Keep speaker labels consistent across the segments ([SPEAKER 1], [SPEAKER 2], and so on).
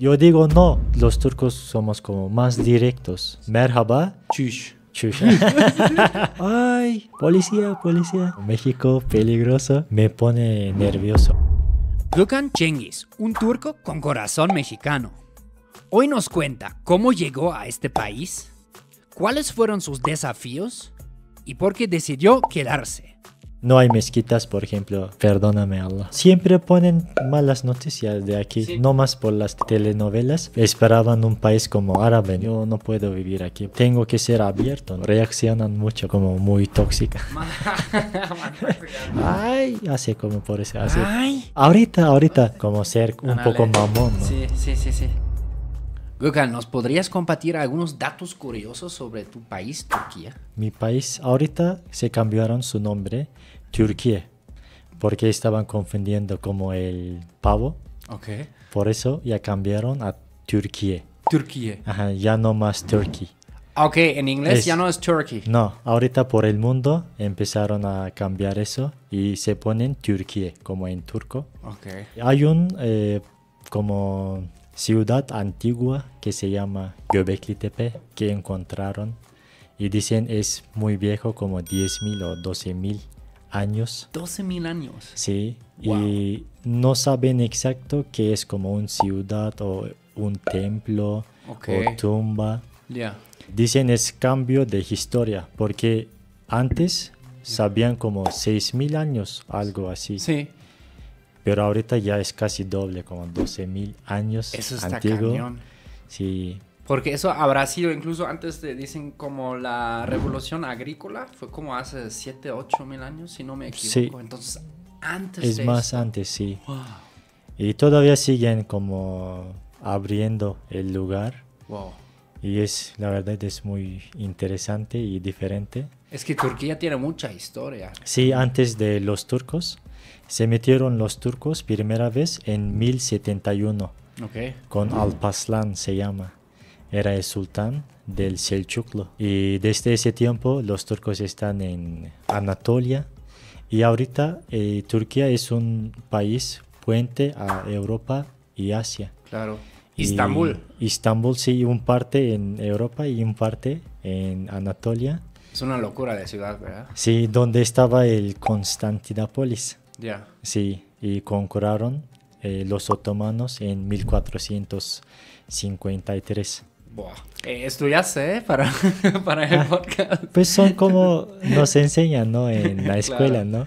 [SPEAKER 1] Yo digo no, los turcos somos como más directos. Merhaba. Chush. Chush. Ay, policía, policía. México, peligroso. Me pone nervioso.
[SPEAKER 2] Gökhan Cengiz, un turco con corazón mexicano. Hoy nos cuenta cómo llegó a este país, cuáles fueron sus desafíos y por qué decidió quedarse.
[SPEAKER 1] No hay mezquitas, por ejemplo. Perdóname, Allah. Siempre ponen malas noticias de aquí. No más por las telenovelas. Esperaban un país como árabe. Yo no puedo vivir aquí. Tengo que ser abierto. Reaccionan mucho, como muy tóxica. Ay, así como por eso. Ahorita, ahorita, como ser un poco mamón. ¿no?
[SPEAKER 2] Sí, sí, sí, sí. ¿nos podrías compartir algunos datos curiosos sobre tu país, Turquía?
[SPEAKER 1] Mi país ahorita se cambiaron su nombre Turquía, porque estaban confundiendo como el pavo. Okay. Por eso ya cambiaron a Turquía. Turquía. Ajá, ya no más Turkey. Ah, ok, en inglés ya no es Turkey. No, ahorita por el mundo empezaron a cambiar eso y se ponen Turquía, como en turco. Okay. Hay un eh, como ciudad antigua que se llama Göbekli que encontraron y dicen es muy viejo, como 10.000 o 12.000 años. 12 mil años. Sí, y no saben exacto qué es como un ciudad o un templo o tumba. ya Dicen es cambio de historia, porque antes sabían como mil años, algo así. Sí. Pero ahorita ya es casi doble, como 12.000 años. Eso antiguo. Sí.
[SPEAKER 2] Porque eso habrá sido incluso antes de, dicen, como la revolución agrícola, fue como hace 7, 8 mil años, si no me equivoco. Entonces, antes. Es más antes, sí.
[SPEAKER 1] Y todavía siguen como abriendo el lugar. Wow. Y es, la verdad, es muy interesante y diferente.
[SPEAKER 2] Es que Turquía tiene mucha historia.
[SPEAKER 1] Sí, antes de los turcos. Se metieron los turcos primera vez en 1071. Okay. Con Alpaslan se llama era el sultán del Selchuklo, Y desde ese tiempo los turcos están en Anatolia y ahorita eh, Turquía es un país puente a Europa y Asia.
[SPEAKER 2] Claro. Istambul.
[SPEAKER 1] Istambul, sí, un parte en Europa y un parte en Anatolia.
[SPEAKER 2] Es una locura de ciudad, ¿verdad?
[SPEAKER 1] Sí, donde estaba el Constantinopolis. Ya. Sí, y conquistaron eh, los otomanos en 1453.
[SPEAKER 2] Buah. estudiaste para, para el ah, podcast.
[SPEAKER 1] Pues son como nos enseñan, ¿no? En la escuela, ¿no?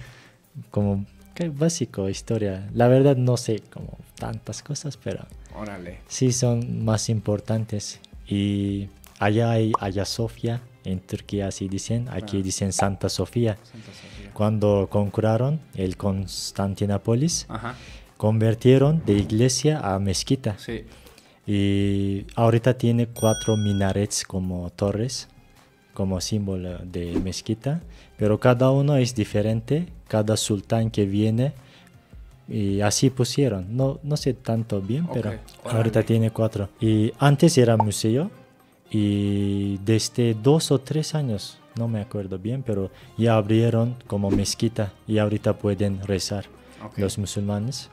[SPEAKER 1] Como qué básico historia. La verdad no sé como tantas cosas, pero Órale. sí son más importantes. Y allá hay allá Sofía, en Turquía así dicen, aquí ah. dicen Santa Sofía. Cuando conquistaron el Constantinopolis, convirtieron de iglesia a mezquita. Sí. Y ahorita tiene cuatro minarets como torres, como símbolo de mezquita, pero cada uno es diferente, cada sultán que viene, y así pusieron. No, no sé tanto bien, pero ahorita tiene cuatro. Y antes era museo, y desde dos o tres años, no me acuerdo bien, pero ya abrieron como mezquita y ahorita pueden rezar los musulmanes.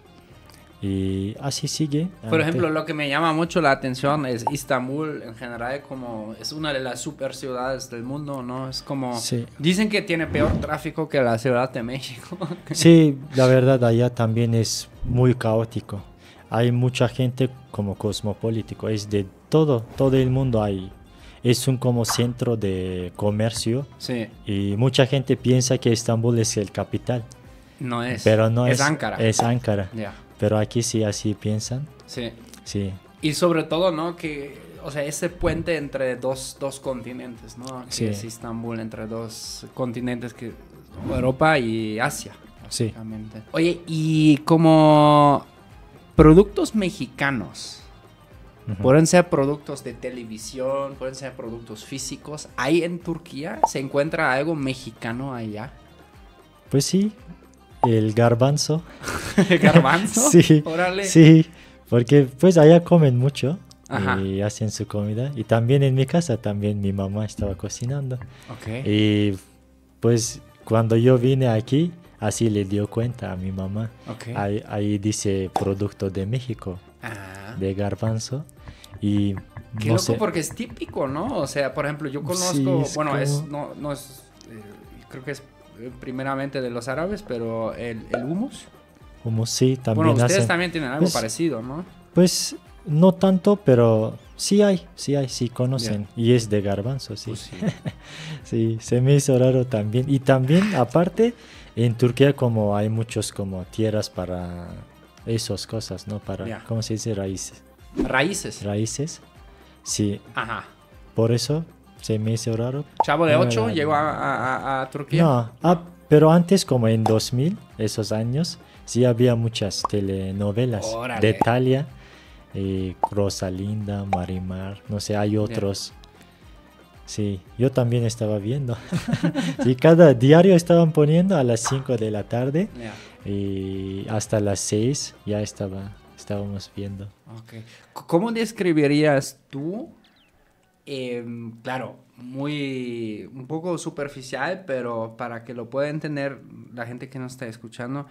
[SPEAKER 1] Y así sigue.
[SPEAKER 2] Por ejemplo, lo que me llama mucho la atención es Istambul en general, como es una de las super ciudades del mundo, ¿no? Es como... Dicen que tiene peor tráfico que la Ciudad de México.
[SPEAKER 1] sí, la verdad, allá también es muy caótico. Hay mucha gente como cosmopolítico, es de todo, todo el mundo hay. Es un como centro de comercio y mucha gente piensa que Estambul es el capital.
[SPEAKER 2] No es. Pero no es. Es Ankara. Es
[SPEAKER 1] pero aquí sí, así piensan. Sí. Sí.
[SPEAKER 2] Y sobre todo, ¿no? Que, o sea, ese puente entre dos, dos continentes, ¿no? Que es Istambul, entre dos continentes, que Europa y Asia. Sí. Oye, y como productos mexicanos, pueden ser productos de televisión, pueden ser productos físicos, ¿hay en Turquía? ¿Se encuentra algo mexicano allá?
[SPEAKER 1] Pues sí, el garbanzo. ¿El garbanzo? sí. Sí, porque pues allá comen mucho. y eh, hacen su comida. Y también en mi casa, también mi mamá estaba cocinando. Okay. Y pues cuando yo vine aquí, así le dio cuenta a mi mamá. Ahí, dice producto de México, ah. de garbanzo.
[SPEAKER 2] Y no sé. porque es típico, ¿no? O sea, por ejemplo, yo conozco, bueno, es, no, no es, eh, creo que es primeramente de los árabes, pero el, humus.
[SPEAKER 1] Humus, sí, también. Bueno, ustedes también tienen algo pues, parecido, ¿no? Pues no tanto, pero sí hay, sí hay, sí conocen. Y es de garbanzo, sí. Pues sí. se me hizo raro también. Y también, aparte, en Turquía como hay muchos como tierras para esas cosas, ¿no? Para, ¿cómo se dice? Raíces.
[SPEAKER 2] Raíces.
[SPEAKER 1] Raíces. Sí. Ajá. Por eso se me hizo Chavo de 8 llegó
[SPEAKER 2] a, Turquía. No,
[SPEAKER 1] ah, pero antes, como en 2000, esos años, sí había muchas telenovelas de Italia. Eh, Rosalinda, Marimar, no sé, hay otros. Sí, yo también estaba viendo. y cada diario estaban poniendo a las 5 de la tarde y hasta las 6 ya estaba, estábamos viendo.
[SPEAKER 2] ¿Cómo describirías tú Em, claro, muy, un poco superficial, pero para que lo puedan entender la gente que nos está escuchando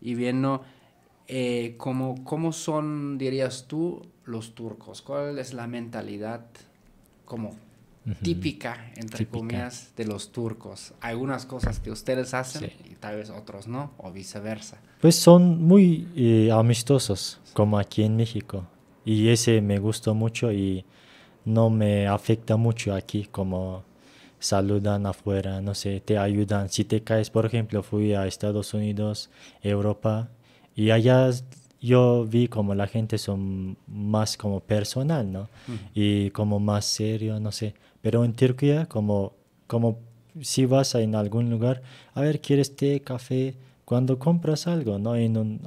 [SPEAKER 2] y viendo, eh, ¿cómo, son, dirías tú, los turcos? ¿Cuál es la mentalidad como típica, entre comillas, de los turcos? Algunas cosas que ustedes hacen y tal vez otros no, o viceversa.
[SPEAKER 1] Pues son muy eh, amistosos, como aquí en México. Y ese me gustó mucho y no me afecta mucho aquí como saludan afuera, no sé, te ayudan. Si te caes, por ejemplo, fui a Estados Unidos, Europa, y allá yo vi como la gente son más como personal, ¿no? Y como más serio, no sé. Pero en Turquía, como, como si vas a en algún lugar, a ver, ¿quieres té, café? Cuando compras algo, ¿no? En un,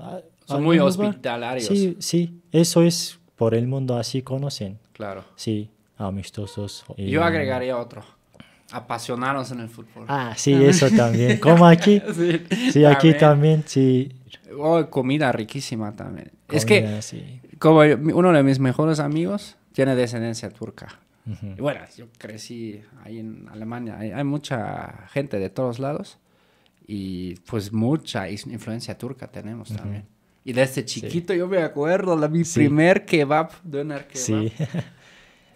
[SPEAKER 1] son muy hospitalarios. Sí, sí, eso es por el mundo así conocen. Claro. Sí, amistosos. Yo agregaría
[SPEAKER 2] otro. Apasionados en el fútbol. Ah, sí, eso también. Como aquí. sí, aquí también, sí. Oh, comida riquísima también. es que, como uno de mis mejores amigos tiene descendencia turca. bueno, yo crecí ahí en Alemania. Hay, mucha gente de todos lados y pues mucha influencia turca tenemos también. Y desde chiquito yo me acuerdo, la, mi primer kebab, donar kebab. Sí.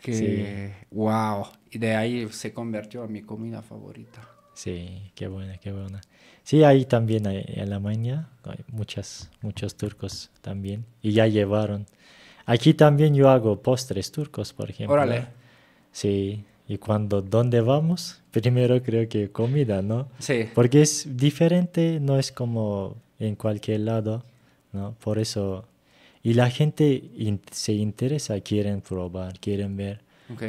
[SPEAKER 2] Que, wow. Y de ahí se convirtió en mi comida favorita. Sí, qué buena, qué buena.
[SPEAKER 1] Sí, ahí también hay, en Alemania hay muchas, muchos turcos también. Y ya llevaron. Aquí también yo hago postres turcos, por ejemplo. Órale. Sí, y cuando, ¿dónde vamos? Primero creo que comida, ¿no? Sí. Porque es diferente, no es como en cualquier lado. ¿no? Por eso, y la gente se interesa, quieren probar, quieren ver,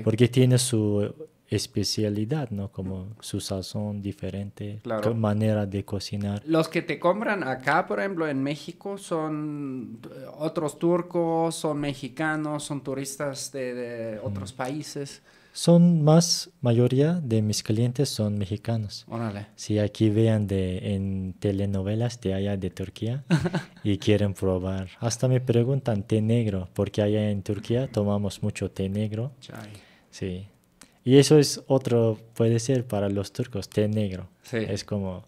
[SPEAKER 1] porque tiene su especialidad, ¿no? Como su sazón diferente, manera de cocinar.
[SPEAKER 2] Los que te compran acá, por ejemplo, en México, son eh, otros turcos, son mexicanos, son turistas de, otros países
[SPEAKER 1] son más, mayoría de mis clientes son mexicanos. Órale. Si aquí vean de, en telenovelas de allá de Turquía y quieren probar, hasta me preguntan té negro, porque allá en Turquía tomamos mucho té negro. Sí. Y eso es otro, puede ser para los turcos, té negro. Es como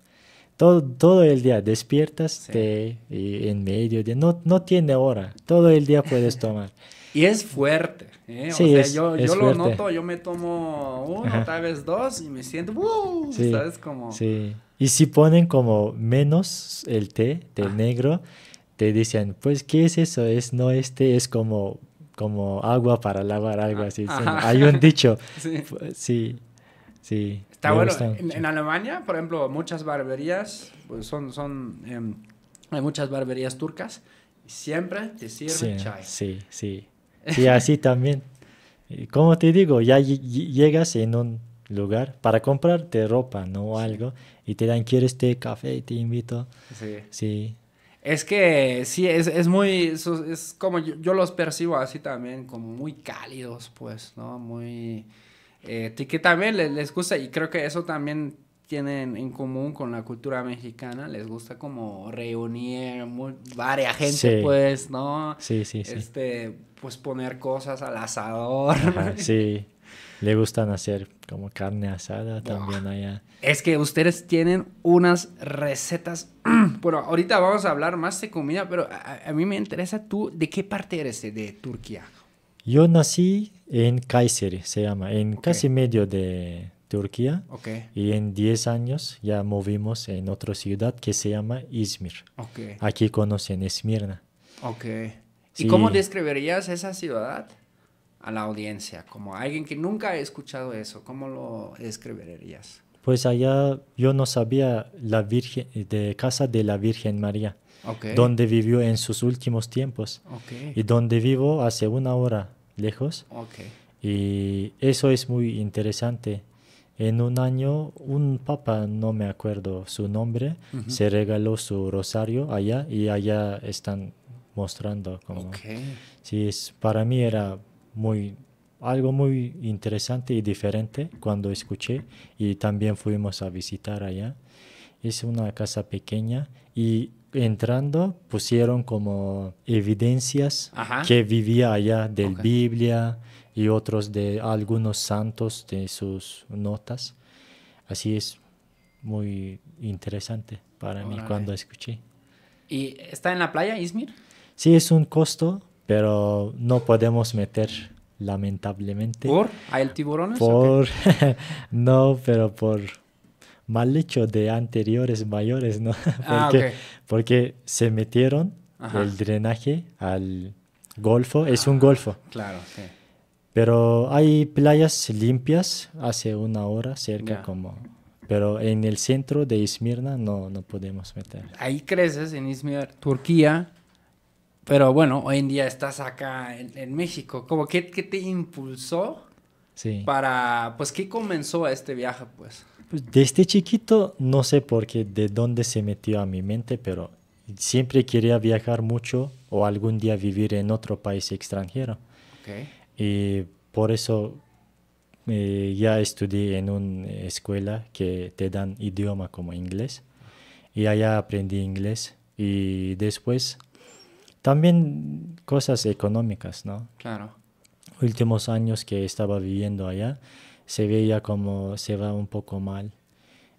[SPEAKER 1] todo, todo el día despiertas té en medio, de, no, no tiene hora, todo el día puedes tomar.
[SPEAKER 2] Y es fuerte. ¿eh? Sí, o sea, yo, yo lo noto, yo me tomo uno, tal vez dos, y me siento, wow ¡uh! ¿Sabes? Como... Sí.
[SPEAKER 1] Y si ponen como menos el té, de negro, te dicen, pues, ¿qué es eso? Es no este, es como, como agua para lavar, algo ah, así. Hay un dicho. sí. sí. Está bueno.
[SPEAKER 2] En, Alemania, por ejemplo, muchas barberías, pues son, son, em, hay muchas barberías turcas, siempre te sirven sí, chai. Sí, sí. Y así
[SPEAKER 1] también. Como te digo, ya llegas en un lugar para comprarte ropa, ¿no? Algo, y te dan, ¿quieres té, café? Te invito. Sí.
[SPEAKER 2] Es que sí, es, muy, es como yo, los percibo así también, como muy cálidos, pues, ¿no? Muy... Eh, que también les, les gusta y creo que eso también tienen en común con la cultura mexicana, les gusta como reunir varias gente, pues, ¿no? Sí, sí, sí. Este, pues poner cosas al asador.
[SPEAKER 1] sí, le gustan hacer como carne asada también allá.
[SPEAKER 2] Es que ustedes tienen unas recetas, bueno, ahorita vamos a hablar más de comida, pero a, mí me interesa tú, ¿de qué parte eres de Turquía?
[SPEAKER 1] Yo nací en Kayseri, se llama, en casi medio de Turquía. Okay. Y en 10 años ya movimos en otra ciudad que se llama Izmir. Aquí conocen Esmirna. ¿Y cómo
[SPEAKER 2] describirías esa ciudad a la audiencia? Como alguien que nunca ha escuchado eso, ¿cómo lo describirías?
[SPEAKER 1] Pues allá yo no sabía la Virgen, de casa de la Virgen María, donde vivió en sus últimos tiempos y donde vivo hace una hora lejos. Y eso es muy interesante en un año, un papa, no me acuerdo su nombre, se regaló su rosario allá y allá están mostrando como... para mí era muy algo muy interesante y diferente cuando escuché y también fuimos a visitar allá. Es una casa pequeña y entrando pusieron como evidencias que vivía allá del Biblia, y otros de algunos santos de sus notas. Así es muy interesante para mí cuando escuché.
[SPEAKER 2] ¿Y está en la playa, Izmir?
[SPEAKER 1] Sí, es un costo, pero no podemos meter, lamentablemente. ¿Por?
[SPEAKER 2] ¿Hay tiburones?
[SPEAKER 1] Por, no, pero por mal hecho de anteriores mayores, ¿no? Ah, porque, porque se metieron el drenaje al golfo, es un ah, golfo. Claro, sí. Pero hay playas limpias hace una hora cerca como... Pero en el centro de Izmirna no, no podemos meter.
[SPEAKER 2] Ahí creces en Izmir, Turquía. Pero bueno, hoy en día estás acá en, México. ¿Cómo qué, qué te impulsó sí. para... Pues qué comenzó este viaje pues?
[SPEAKER 1] pues? Desde chiquito no sé por qué, de dónde se metió a mi mente, pero siempre quería viajar mucho o algún día vivir en otro país extranjero. Okay. Y por eso eh, ya estudié en una escuela que te dan idioma como inglés. Y allá aprendí inglés. Y después también cosas económicas, ¿no? Claro. Últimos años que estaba viviendo allá, se veía como se va un poco mal.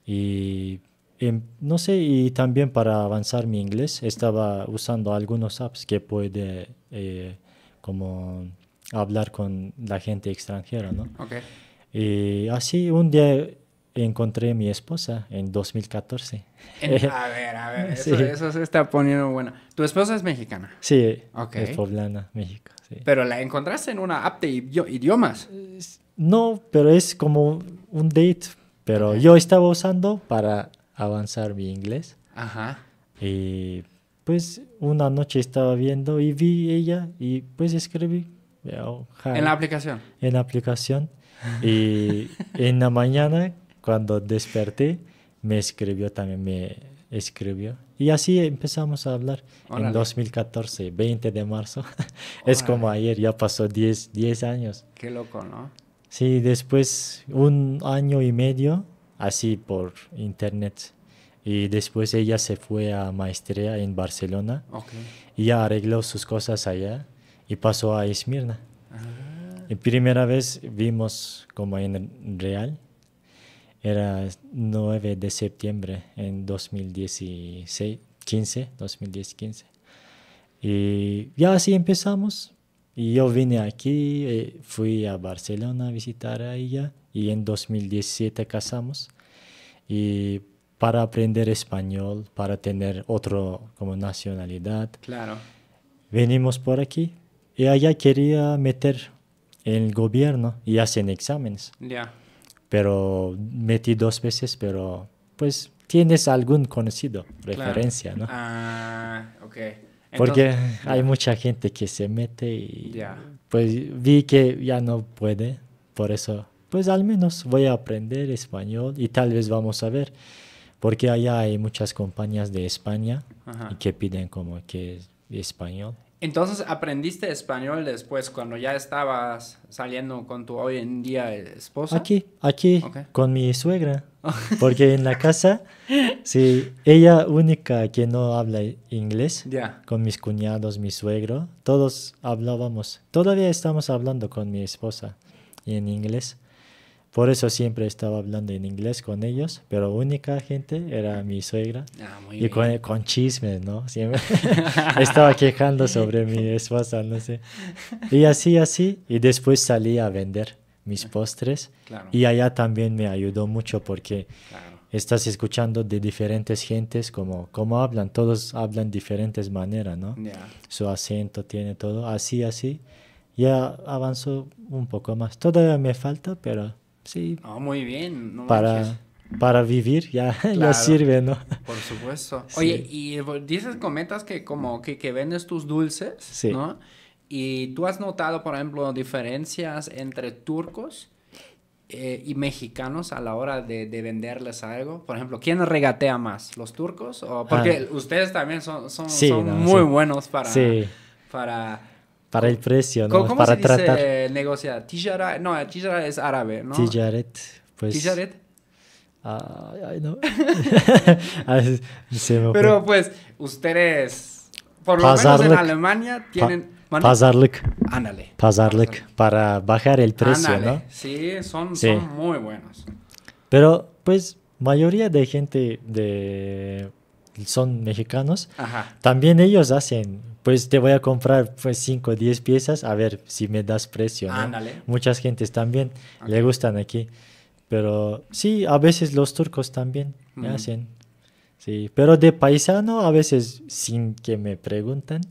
[SPEAKER 1] Y em, no sé, y también para avanzar mi inglés estaba usando algunos apps que puede eh, como hablar con la gente extranjera, ¿no? Okay. Y eh, así un día encontré mi esposa en 2014. a ver, a ver, eso,
[SPEAKER 2] se está poniendo bueno. ¿Tu esposa es mexicana? Sí, es poblana, México. Pero la encontraste en una app de idiomas.
[SPEAKER 1] No, pero es como un date. Pero yo estaba usando para avanzar mi inglés. Ajá. Y pues una noche estaba viendo y vi ella y pues escribí en la aplicación. En la aplicación. Y en la mañana, cuando desperté, me escribió también, me escribió. Y así empezamos a hablar en 2014, 20 de marzo. es como ayer, ya pasó 10, 10 años.
[SPEAKER 2] Qué loco, ¿no?
[SPEAKER 1] Sí, después un año y medio, así por internet. Y después ella se fue a maestría en Barcelona. Y ya arregló sus cosas allá y pasó a Esmirna. Y ah. primera vez vimos como en real, era 9 de septiembre en 2016, 15, 2015. Y ya así empezamos. Y yo vine aquí, eh, fui a Barcelona a visitar a ella y en 2017 casamos. Y para aprender español, para tener otro como nacionalidad. Claro. Venimos por aquí y allá quería meter en el gobierno y hacen exámenes. Ya. Pero metí dos veces, pero pues tienes algún conocido, referencia, ¿no?
[SPEAKER 2] Ah, ok. Porque hay
[SPEAKER 1] mucha gente que se mete y pues vi que ya no puede, por eso pues al menos voy a aprender español y tal vez vamos a ver. Porque allá hay muchas compañías de España que piden como que español.
[SPEAKER 2] Entonces, ¿aprendiste español después cuando ya estabas saliendo con tu hoy en día esposa? Aquí,
[SPEAKER 1] aquí, con mi suegra. Porque en la casa, sí, ella única que no habla inglés, con mis cuñados, mi suegro, todos hablábamos. Todavía estamos hablando con mi esposa en inglés. Por eso siempre estaba hablando en inglés con ellos, pero única gente era mi suegra. Ah, y con, chismes, ¿no? Siempre estaba quejando sobre mi esposa, no sé. Y así, así. Y después salí a vender mis postres. Y allá también me ayudó mucho porque estás escuchando de diferentes gentes como, como hablan. Todos hablan diferentes maneras, ¿no? Su acento tiene todo. Así, así. Ya avanzó un poco más. Todavía me falta, pero Sí.
[SPEAKER 2] Ah, muy bien. para,
[SPEAKER 1] para vivir ya, claro, sirve, ¿no?
[SPEAKER 2] Por supuesto. Oye, y dices, comentas que como que, que vendes tus dulces, ¿no? Y tú has notado, por ejemplo, diferencias entre turcos eh, y mexicanos a la hora de, venderles algo? Por ejemplo, ¿quién regatea más? ¿Los turcos? O porque ah. ustedes también son, son, muy buenos para... Para
[SPEAKER 1] para el precio, ¿no? ¿Cómo, cómo para se tratar.
[SPEAKER 2] dice negociar? Tijaret, no, tijara es árabe, ¿no? Tijaret, pues. Tijaret. Ay, no.
[SPEAKER 1] Pero
[SPEAKER 2] pues, ustedes, por lo menos en Alemania, tienen... Pa pazarlık. Ándale.
[SPEAKER 1] Pazarlık, para bajar el precio, ¿no? Sí son, son,
[SPEAKER 2] muy buenos.
[SPEAKER 1] Pero, pues, mayoría de gente de... son mexicanos. Ajá. También ellos hacen pues te voy a comprar pues 5 o 10 piezas, a ver si me das precio. Ándale. Muchas gentes también le gustan aquí. Pero sí, a veces los turcos también me hacen. Sí, pero de paisano a veces sin que me preguntan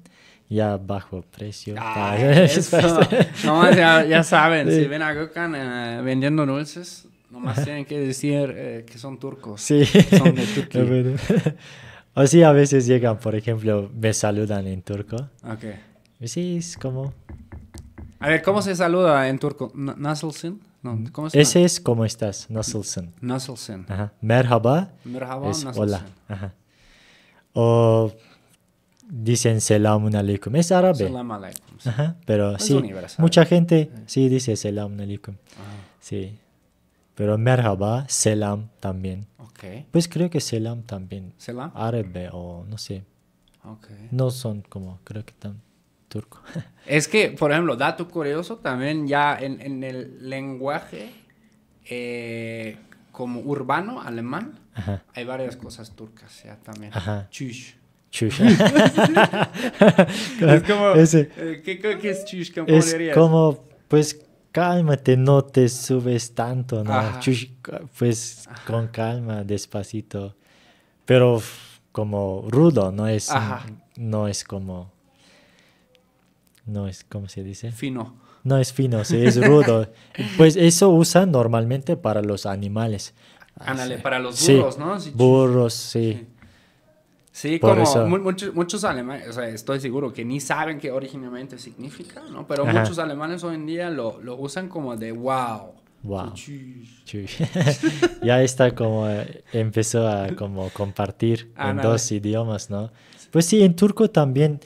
[SPEAKER 1] ya bajo precio. Ah, eso. no, ya, ya, saben, si
[SPEAKER 2] ven a Gökhan eh, vendiendo dulces, nomás tienen que decir eh, que son turcos. Sí. Son
[SPEAKER 1] O sí, a veces llegan, por ejemplo, me saludan en turco.
[SPEAKER 2] Ok. Sí, es como... A ver, ¿cómo se saluda en turco? ¿Nasılsın? No, ¿cómo se Ese es ¿cómo estás? Nasılsın. Nasılsın. Ajá.
[SPEAKER 1] Merhaba. Merhaba, es hola. Ajá. O dicen selamun alaikum. Es árabe. Selam aleikum. Ajá. Pero sí, mucha gente sí dice selamun alaikum. Ajá. Ah. Sí. Pero merhaba, selam también. Pues creo que Selam también. ¿Selam? Árabe o no sé. No son como, creo que tan turco.
[SPEAKER 2] es que, por ejemplo, dato curioso también ya en, el lenguaje eh, como urbano alemán, hay varias cosas turcas ya también. Chush. Chush. es como, ese, eh, ¿qué, es chush? ¿Cómo como,
[SPEAKER 1] pues cálmate, no te subes tanto, ¿no? Pues con calma, despacito. Pero como rudo, no es, no es como, no es, ¿cómo se dice? Fino. No es fino, sí, es rudo. pues eso usan normalmente para los animales. Ah, para los burros, ¿no? burros, sí.
[SPEAKER 2] Sí, como muchos, alemanes, o sea, estoy seguro que ni saben qué originalmente significa, ¿no? Pero muchos alemanes hoy en día lo, usan como de wow.
[SPEAKER 1] Wow. ya está como eh, empezó a como compartir en dos idiomas, ¿no? Pues sí, en turco también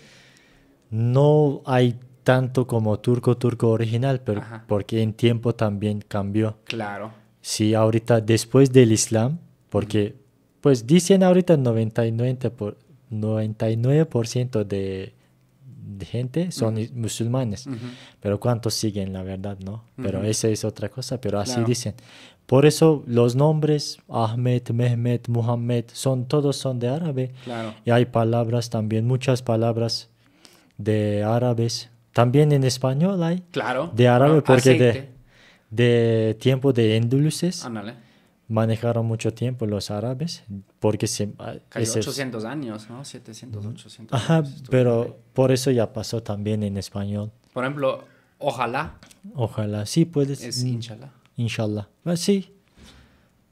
[SPEAKER 1] no hay tanto como turco turco original, pero porque en tiempo también cambió. Claro. Sí, ahorita después del Islam, porque pues dicen ahorita 99%, por, 99 de, gente son musulmanes, pero ¿cuántos siguen la verdad? no? Pero esa es otra cosa, pero así dicen. Por eso los nombres Ahmed, Mehmet, Muhammad, son, todos son de árabe. Y hay palabras también, muchas palabras de árabes. También en español hay. Claro. De árabe, porque de, de, tiempo de endulces. Ándale manejaron mucho tiempo los árabes, porque se... Ah, Casi 800
[SPEAKER 2] años, ¿no? 700, 800 Ajá,
[SPEAKER 1] pero por eso ya pasó también en español.
[SPEAKER 2] Por ejemplo, ojalá.
[SPEAKER 1] Ojalá, sí, puedes. Es mm, inshallah. Inshallah. Ah, sí,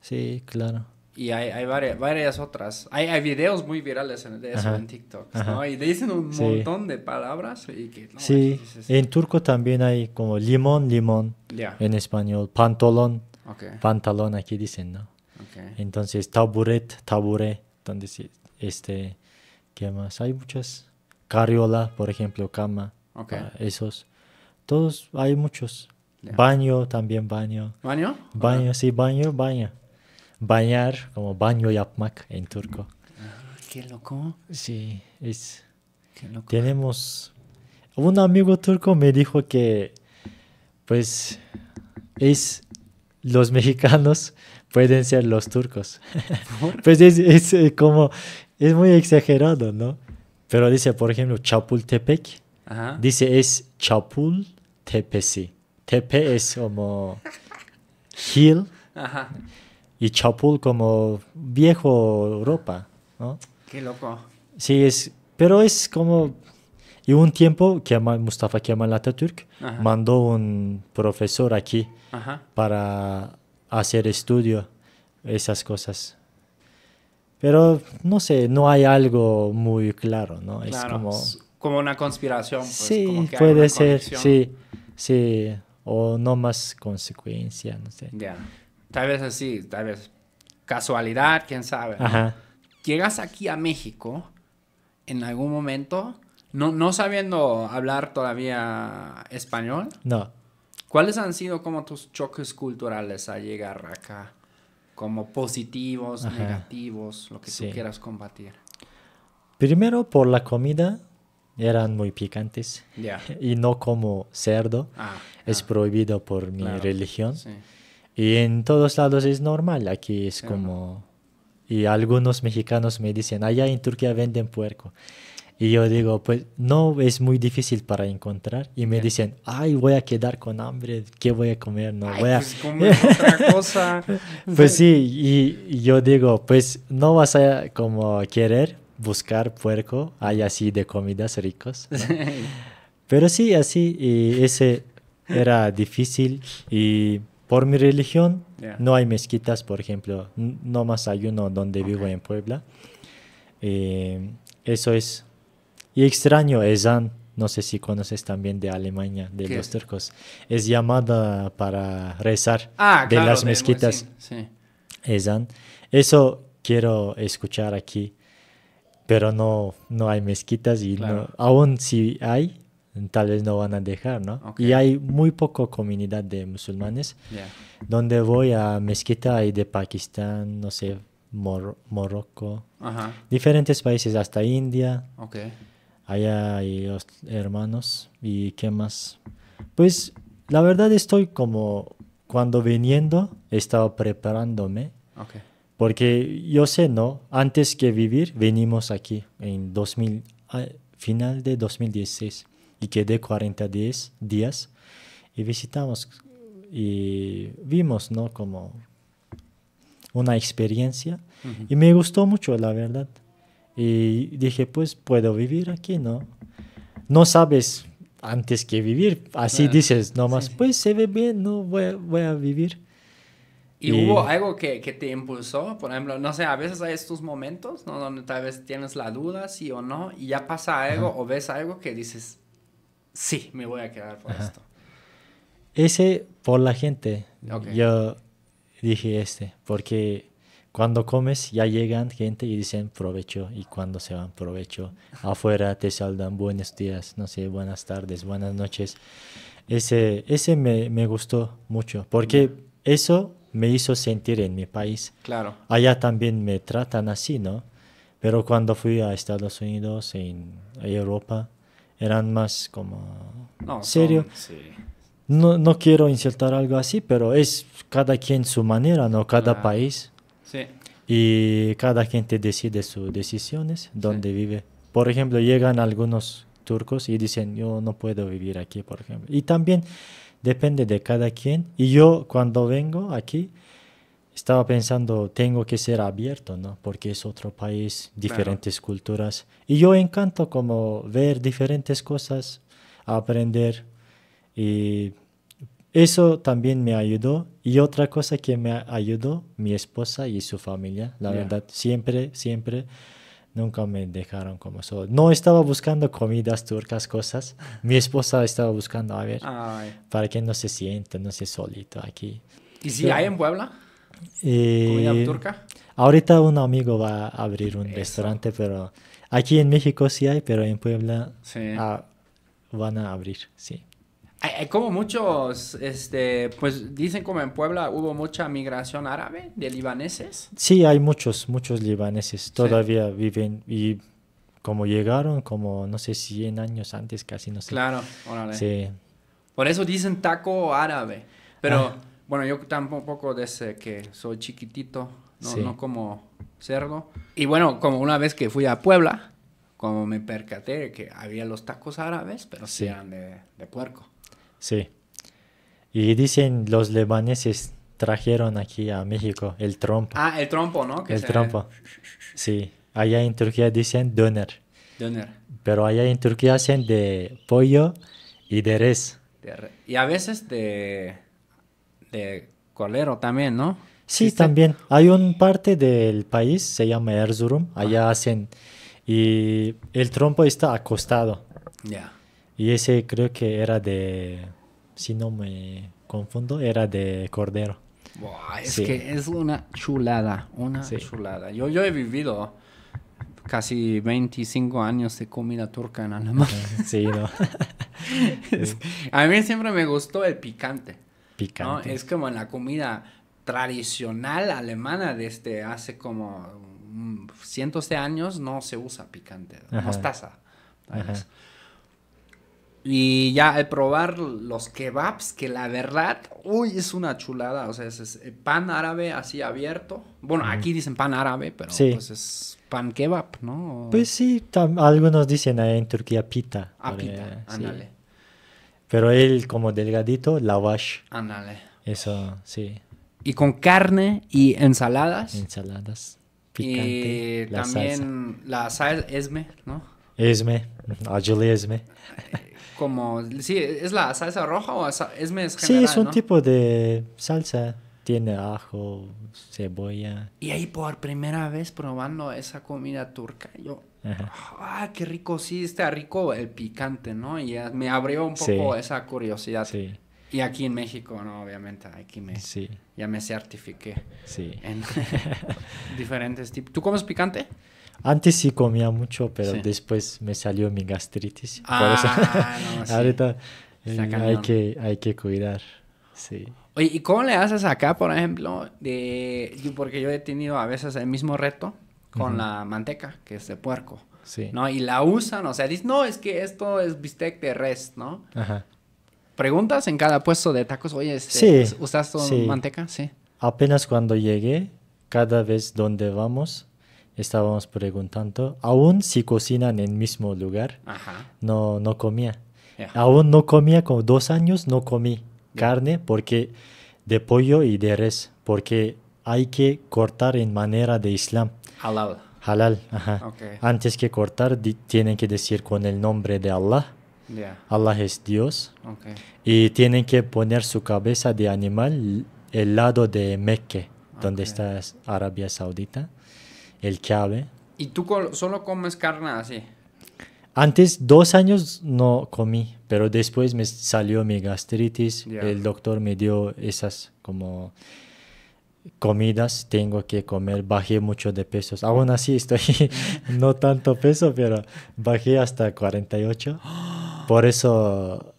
[SPEAKER 1] sí, claro.
[SPEAKER 2] Y hay, hay varias, otras. Hay, hay, videos muy virales en, de eso en TikTok, ¿no? Y dicen un montón de palabras y que... sí, en
[SPEAKER 1] turco también hay como limón, limón en español, pantalón, Pantalón aquí dicen, ¿no? Okay. Entonces, taburet, taburet. donde este, ¿qué más? Hay muchas. Carriola, por ejemplo, cama. Okay. Ah, esos. Todos, hay muchos. Baño, también baño. ¿Baño? Baño, sí, baño, baño. Bañar, como baño yapmak en turco. qué loco. Sí, es. Qué loco. Tenemos. Un amigo turco me dijo que, pues, es los mexicanos pueden ser los turcos. pues es, eh, como, es muy exagerado, ¿no? Pero dice, por ejemplo, Chapultepec. Dice, es Chapul Tepe es como hill. Ajá. Y Chapul como viejo ropa, ¿no? Qué loco. Sí, es, pero es como y un tiempo que Mustafa Kemal Atatürk mandó un profesor aquí para hacer estudio, esas cosas. Pero no sé, no hay algo muy claro, ¿no? es como...
[SPEAKER 2] como una conspiración. Pues, sí, puede ser, sí,
[SPEAKER 1] sí. O no más consecuencia, no sé.
[SPEAKER 2] Ya. Tal vez así, tal vez casualidad, quién sabe. Llegas aquí a México en algún momento no, no sabiendo hablar todavía español. No. ¿Cuáles han sido como tus choques culturales al llegar acá? Como positivos, negativos, lo que tú quieras combatir.
[SPEAKER 1] Primero por la comida, eran muy picantes. Y no como cerdo. Ah, es ah. prohibido por mi religión. Y en todos lados es normal. Aquí es como... Y algunos mexicanos me dicen, allá en Turquía venden puerco. Y yo digo, pues no es muy difícil para encontrar. Y me dicen, ay, voy a quedar con hambre, ¿qué voy a comer? No voy a... Pues, otra cosa. pues sí, y, yo digo, pues no vas a como querer buscar puerco, hay así de comidas ricos. Pero sí, así, y ese era difícil. Y por mi religión, no hay mezquitas, por ejemplo, no más hay uno donde vivo en Puebla. Eh, eso es y extraño, Ezan, no sé si conoces también de Alemania, de los turcos, es llamada para rezar ah, de las mezquitas. Ezan. Eso quiero escuchar aquí, pero no, no hay mezquitas y aún si hay, tal vez no van a dejar, ¿no? Y hay muy poca comunidad de musulmanes. Donde voy a mezquita hay de Pakistán, no sé, Morocco, diferentes países, hasta India. Okay allá hay hermanos y qué más. Pues la verdad estoy como cuando viniendo estaba preparándome. Porque yo sé, ¿no? Antes que vivir, venimos aquí en 2000, final de 2016 y quedé 40 días, y visitamos y vimos, ¿no? Como una experiencia y me gustó mucho, la verdad. Y dije, pues puedo vivir aquí, ¿no? No sabes antes que vivir, así dices, nomás, pues se ve bien, no voy, a, voy a vivir. ¿Y, hubo
[SPEAKER 2] algo que, que, te impulsó? Por ejemplo, no sé, a veces hay estos momentos ¿no? donde tal vez tienes la duda, sí o no, y ya pasa algo o ves algo que dices, sí, me voy a quedar por esto.
[SPEAKER 1] Ese por la gente. Yo dije este, porque cuando comes ya llegan gente y dicen provecho y cuando se van provecho afuera te saludan buenos días no sé buenas tardes buenas noches ese ese me, gustó mucho porque eso me hizo sentir en mi país claro allá también me tratan así no pero cuando fui a Estados Unidos en Europa eran más como no, serio no, quiero insertar algo así, pero es cada quien su manera, ¿no? Cada país y cada gente decide sus decisiones, dónde vive. Por ejemplo, llegan algunos turcos y dicen, yo no puedo vivir aquí, por ejemplo. Y también depende de cada quien. Y yo cuando vengo aquí, estaba pensando, tengo que ser abierto, ¿no? Porque es otro país, diferentes culturas. Y yo encanto como ver diferentes cosas, aprender y eso también me ayudó. Y otra cosa que me ayudó, mi esposa y su familia. La verdad, siempre, siempre, nunca me dejaron como solo. No estaba buscando comidas turcas, cosas. Mi esposa estaba buscando, a ver, para que no se sienta, no se solito aquí.
[SPEAKER 2] ¿Y si hay en Puebla? Eh, ¿Comida turca?
[SPEAKER 1] Ahorita un amigo va a abrir un restaurante, pero aquí en México sí hay, pero en Puebla ah, van a abrir, sí.
[SPEAKER 2] Como muchos, este, pues dicen como en Puebla hubo mucha migración árabe de libaneses.
[SPEAKER 1] Sí, hay muchos, muchos libaneses todavía viven y como llegaron como, no sé, 100 años antes casi, no sé. Claro,
[SPEAKER 2] Por eso dicen taco árabe, pero ah. bueno, yo tampoco desde que soy chiquitito, no, no como cerdo. Y bueno, como una vez que fui a Puebla, como me percaté que había los tacos árabes, pero eran de, de puerco.
[SPEAKER 1] Sí. Y dicen los lebaneses trajeron aquí a México el trompo. Ah, el trompo, ¿no? el trompo. Sí. Allá en Turquía dicen doner. Doner. Pero allá en Turquía hacen de pollo y de res.
[SPEAKER 2] Y a veces de, de colero también, ¿no?
[SPEAKER 1] Sí, también. Hay un parte del país, se llama Erzurum, allá ah. hacen... Y el trompo está acostado. Ya. Y ese creo que era de, si no me confundo, era de Cordero. es que
[SPEAKER 2] es una chulada, una chulada. Yo, yo he vivido casi 25 años de comida turca en Alemania. Sí, no. a mí siempre me gustó el picante. Picante. Es como en la comida tradicional alemana desde este, hace como mm, cientos de años no se usa picante, mostaza. Ajá. Y ya al probar los kebabs, que la verdad, uy, es una chulada. O sea, es, eh, pan árabe así abierto. Bueno, aquí dicen pan árabe, pero pues es pan kebab, ¿no? Pues
[SPEAKER 1] sí, algunos dicen ahí en Turquía pita. Ah, pita, Pero él como delgadito,
[SPEAKER 2] lavash. Ándale. Eso, sí. Y con carne y ensaladas. Ensaladas. Picante. Y también la sal esme, ¿no?
[SPEAKER 1] Esme, ajili esme.
[SPEAKER 2] Eh, como, sí, ¿es la salsa roja o es general, Sí, es un tipo
[SPEAKER 1] de salsa. Tiene ajo, cebolla. Y ahí
[SPEAKER 2] por primera vez probando esa comida turca, yo, ah, qué rico, sí, está rico el picante, ¿no? Y me abrió un poco esa curiosidad. Sí. Y aquí en México, no, obviamente, aquí me, sí. ya me certifiqué. Sí. En diferentes tipos. ¿Tú comes picante?
[SPEAKER 1] Antes sí comía mucho, pero después me salió mi gastritis. Ah, por eso, ahorita eh, hay, que, hay que cuidar.
[SPEAKER 2] Sí. Oye, ¿y cómo le haces acá, por ejemplo, de... porque yo he tenido a veces el mismo reto con la manteca, que es de puerco, sí. ¿no? Y la usan, o sea, dicen, no, es que esto es bistec de res, ¿no? Ajá. ¿Preguntas en cada puesto de tacos, oye, este, sí. ¿usas tu manteca? Sí.
[SPEAKER 1] Apenas cuando llegué, cada vez donde vamos, estábamos preguntando, aún si cocinan en el mismo lugar, No, no comía. Aún no comía, con dos años no comí carne porque de pollo y de res, porque hay que cortar en manera de Islam. Halal. Halal, ajá. Antes que cortar, tienen que decir con el nombre de Allah. Allah es Dios. Y tienen que poner su cabeza de animal el lado de Mekke, donde está Arabia Saudita el chave.
[SPEAKER 2] ¿Y tú solo comes carne así?
[SPEAKER 1] Antes, dos años no comí, pero después me salió mi gastritis. El doctor me dio esas como comidas, tengo que comer. Bajé mucho de pesos. Aún así estoy, no tanto peso, pero bajé hasta 48. Por eso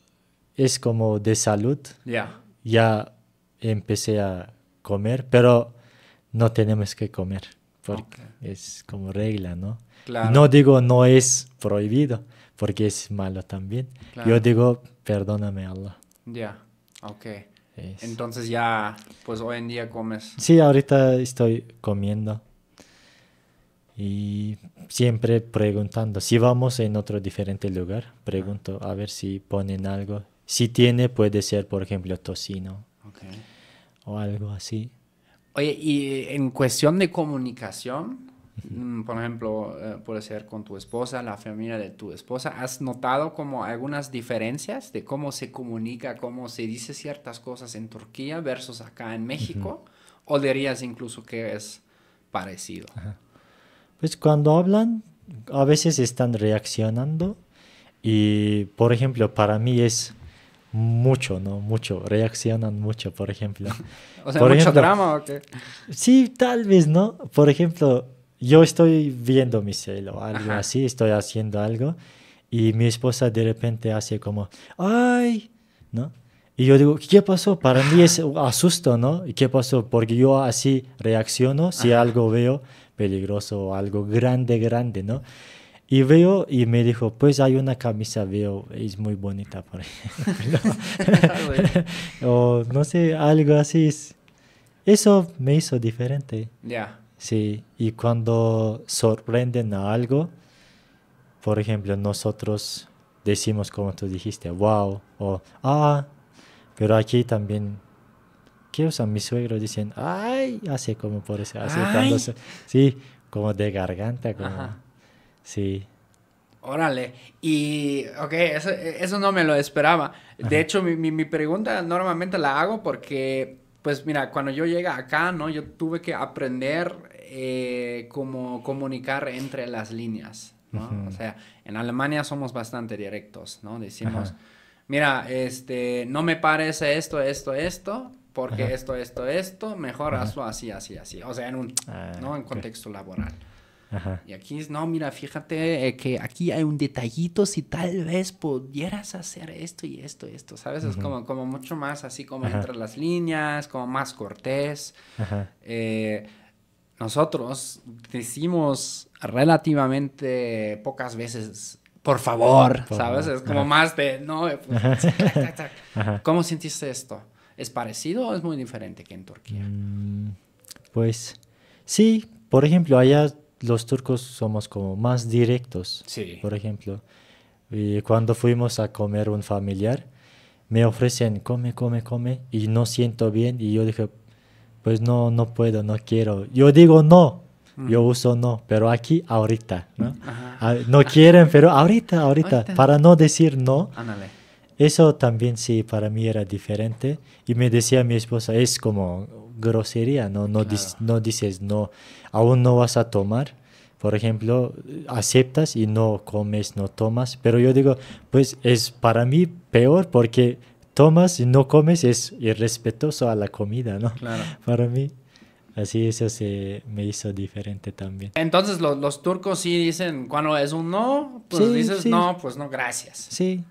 [SPEAKER 1] es como de salud. Ya. Ya empecé a comer, pero no tenemos que comer porque es como regla, ¿no? No digo no es prohibido, porque es malo también. Yo digo, perdóname Allah.
[SPEAKER 2] Ya, ok. Entonces ya, pues hoy en día comes. Sí,
[SPEAKER 1] ahorita estoy comiendo. Y siempre preguntando, si vamos en otro diferente lugar, pregunto a ver si ponen algo. Si tiene, puede ser, por ejemplo, tocino. O algo así.
[SPEAKER 2] Oye, y eh, en cuestión de comunicación, mm, por ejemplo, eh, puede ser con tu esposa, la familia de tu esposa, ¿has notado como algunas diferencias de cómo se comunica, cómo se dice ciertas cosas en Turquía versus acá en México? ¿O dirías incluso que es parecido?
[SPEAKER 1] Pues cuando hablan, a veces están reaccionando y, por ejemplo, para mí es mucho, ¿no? Mucho, reaccionan mucho, por ejemplo. o sea, por mucho drama o qué? Sí, tal vez, ¿no? Por ejemplo, yo estoy viendo mi celo, algo así, estoy haciendo algo y mi esposa de repente hace como, ay, ¿no? Y yo digo, ¿qué pasó? Para mí es asusto, ¿no? y ¿Qué pasó? Porque yo así reacciono si algo veo peligroso o algo grande, grande, ¿no? Y veo y me dijo, pues hay una camisa, veo, es muy bonita, por ejemplo. o no sé, algo así. Eso me hizo diferente. Ya. Sí, y cuando sorprenden a algo, por ejemplo, nosotros decimos como tú dijiste, wow, o ah, pero aquí también, ¿qué usan mis suegros? Dicen, ay, hace como por eso, así sí, como de garganta, como... Sí.
[SPEAKER 2] Órale, y ok, eso, no me lo esperaba. De hecho, mi, mi, mi pregunta normalmente la hago porque, pues mira, cuando yo llegué acá, ¿no? Yo tuve que aprender eh, cómo comunicar entre las líneas, ¿no? O sea, en Alemania somos bastante directos, ¿no? Decimos, mira, este, no me parece esto, esto, esto, porque esto, esto, esto, mejor hazlo así, así, así. O sea, en un, ah, ¿no? En contexto laboral. Y aquí es, no, mira, fíjate eh, que aquí hay un detallito si tal vez pudieras hacer esto y esto y esto, ¿sabes? Es como, como mucho más así como entre las líneas, como más cortés. Eh, nosotros decimos relativamente pocas veces, por favor, ¿sabes? Es como más de, no, eh, pues, ¿cómo sentiste esto? ¿Es parecido o es muy diferente que en Turquía?
[SPEAKER 1] Mm, pues sí, por ejemplo, allá los turcos somos como más directos. Por ejemplo, cuando fuimos a comer un familiar, me ofrecen, come, come, come, y no siento bien, y yo dije, pues no, no puedo, no quiero. Yo digo no, mm. yo uso no, pero aquí ahorita, ¿no? Ah, quieren, pero ahorita, ahorita, para no decir no. Eso también sí, para mí era diferente. Y me decía mi esposa, es como grosería, no, no, no dices, no, aún no vas a tomar. Por ejemplo, aceptas y no comes, no tomas. Pero yo digo, pues es para mí peor porque tomas y no comes es irrespetuoso a la comida, ¿no? Para mí. Así eso se me hizo diferente también.
[SPEAKER 2] Entonces los, los turcos sí dicen, cuando es un no, pues dices no, pues no, gracias. Sí.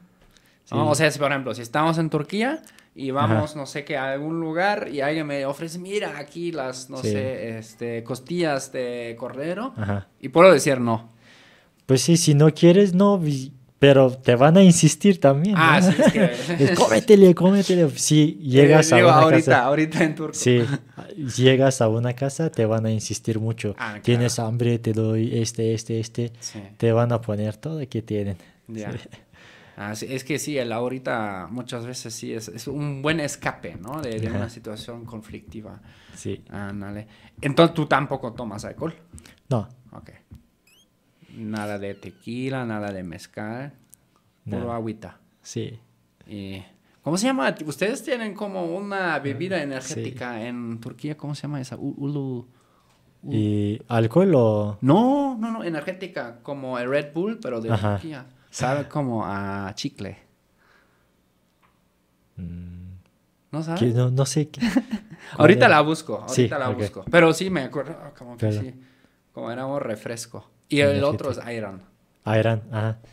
[SPEAKER 2] o sea, por ejemplo, si estamos en Turquía, y vamos, no sé qué, a algún lugar y alguien me ofrece, mira aquí las, no sé, este, costillas de cordero. Y puedo
[SPEAKER 1] decir no. Pues sí, si no quieres, no, pero te van a insistir también. Ah, sí, es que... cómetele, cómetele. Si llegas a una casa... Ahorita, en Si llegas a una casa, te van a insistir mucho. Ah, Tienes hambre, te doy este, este, este. Te van a poner todo que tienen.
[SPEAKER 2] Ah, es que sí, el ahorita muchas veces sí es, un buen escape, ¿no? De, una situación conflictiva. Sí. Ah, Entonces tú tampoco tomas alcohol. No. Ok. Nada de tequila, nada de mezcal, puro agüita. Sí. ¿Cómo se llama? Ustedes tienen como una bebida ah, energética en Turquía, ¿cómo se llama esa? ulu. alcohol o...? No, no, no, energética, como el Red Bull, pero de Turquía. Sabe como a chicle. Mm. ¿No no, sé. ahorita la busco, ahorita la busco. Pero sí me acuerdo, ah, como era un refresco. Y el otro es ayran.
[SPEAKER 1] Ayran, ajá. Ah.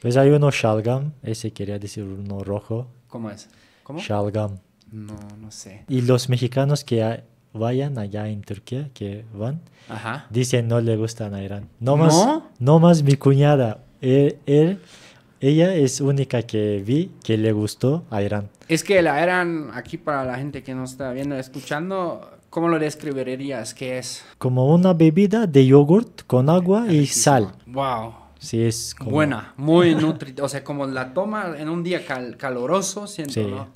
[SPEAKER 1] Pues hay uno Shalgam, ese quería decir uno rojo.
[SPEAKER 2] ¿Cómo es? ¿Cómo?
[SPEAKER 1] Shalgam.
[SPEAKER 2] No, no sé. Y
[SPEAKER 1] los mexicanos que vayan allá en Turquía, que van, dicen no le gustan ayran. No más, no más mi cuñada, él, ella es única que vi que le gustó a Irán.
[SPEAKER 2] Es que la Eran, aquí para la gente que no está viendo, escuchando, ¿cómo lo describirías? ¿Qué es?
[SPEAKER 1] Como una bebida de yogurt con agua y sal. Wow. Sí, es como... Buena,
[SPEAKER 2] muy nutritiva. o sea, como la toma en un día cal caloroso, siento, sí. ¿no?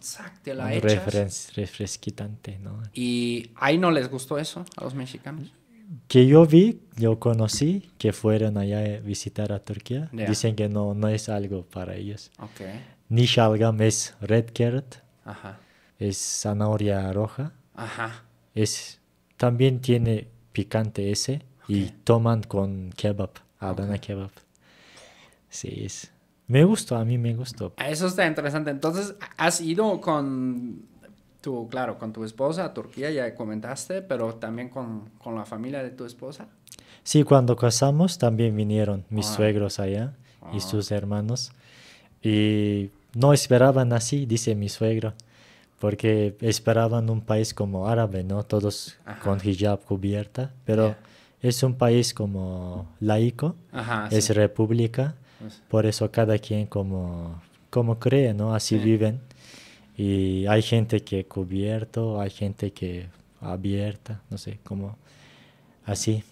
[SPEAKER 2] la echas.
[SPEAKER 1] Refres refresquitante,
[SPEAKER 2] ¿no? ¿Y ahí no les gustó eso a los mexicanos?
[SPEAKER 1] que yo vi, yo conocí, que fueron allá a visitar a Turquía, dicen que no, no es algo para ellos. Okay. Nishalgam es red carrot, Ajá. es zanahoria roja, Ajá. es también tiene picante ese y toman con kebab, Adana kebab. Sí, es. Me gustó, a mí me gustó.
[SPEAKER 2] Eso está interesante. Entonces, ¿has ido con tú, claro, con tu esposa, Turquía ya comentaste, pero también con, la familia de tu esposa.
[SPEAKER 1] Sí, cuando casamos también vinieron mis ah. suegros allá y ah. sus hermanos. Y no esperaban así, dice mi suegro, porque esperaban un país como árabe, ¿no? Todos con hijab cubierta, pero es un país como laico, es república, pues por eso cada quien como, como cree, ¿no? Así viven y hay gente que cubierto, hay gente que abierta, no sé, como así.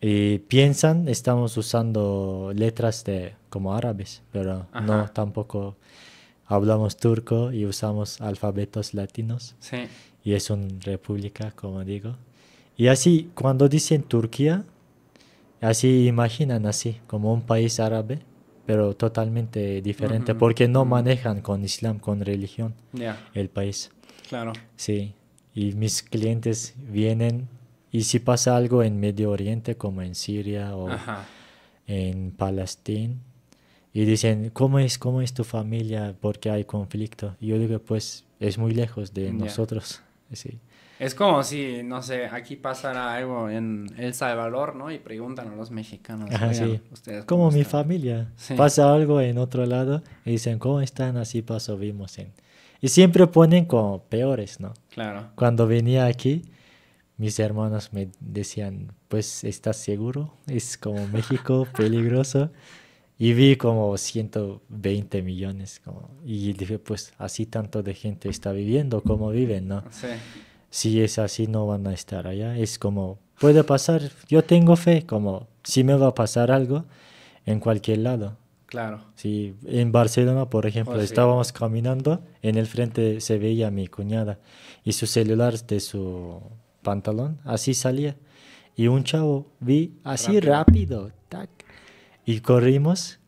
[SPEAKER 1] Y piensan, estamos usando letras de como árabes, pero no tampoco hablamos turco y usamos alfabetos latinos. Sí. Y es una república, como digo. Y así, cuando dicen Turquía, así imaginan así, como un país árabe pero totalmente diferente porque no manejan con Islam, con religión el país. Claro. Sí, y mis clientes vienen y si pasa algo en Medio Oriente como en Siria o en Palestina y dicen, ¿cómo es, ¿cómo es tu familia? porque hay conflicto? Y yo digo, pues es muy lejos de nosotros. Sí.
[SPEAKER 2] Es como si, no sé, aquí pasara algo en El Salvador, ¿no? Y preguntan a los mexicanos.
[SPEAKER 1] como mi familia. Pasa algo en otro lado y dicen, ¿cómo están? Así pasó, vimos en... Y siempre ponen como peores, ¿no? Claro. Cuando venía aquí, mis hermanos me decían, pues, ¿estás seguro? Es como México, peligroso. Y vi como 120 millones. Como, y dije, pues así tanto de gente está viviendo, ¿cómo viven? ¿no? Sí si es así no van a estar allá. Es como, puede pasar, yo tengo fe, como si me va a pasar algo en cualquier lado. Claro. Sí, en Barcelona, por ejemplo, oh, estábamos caminando, en el frente se veía mi cuñada y su celular de su pantalón, así salía. Y un chavo vi así rápido, rápido tac, y corrimos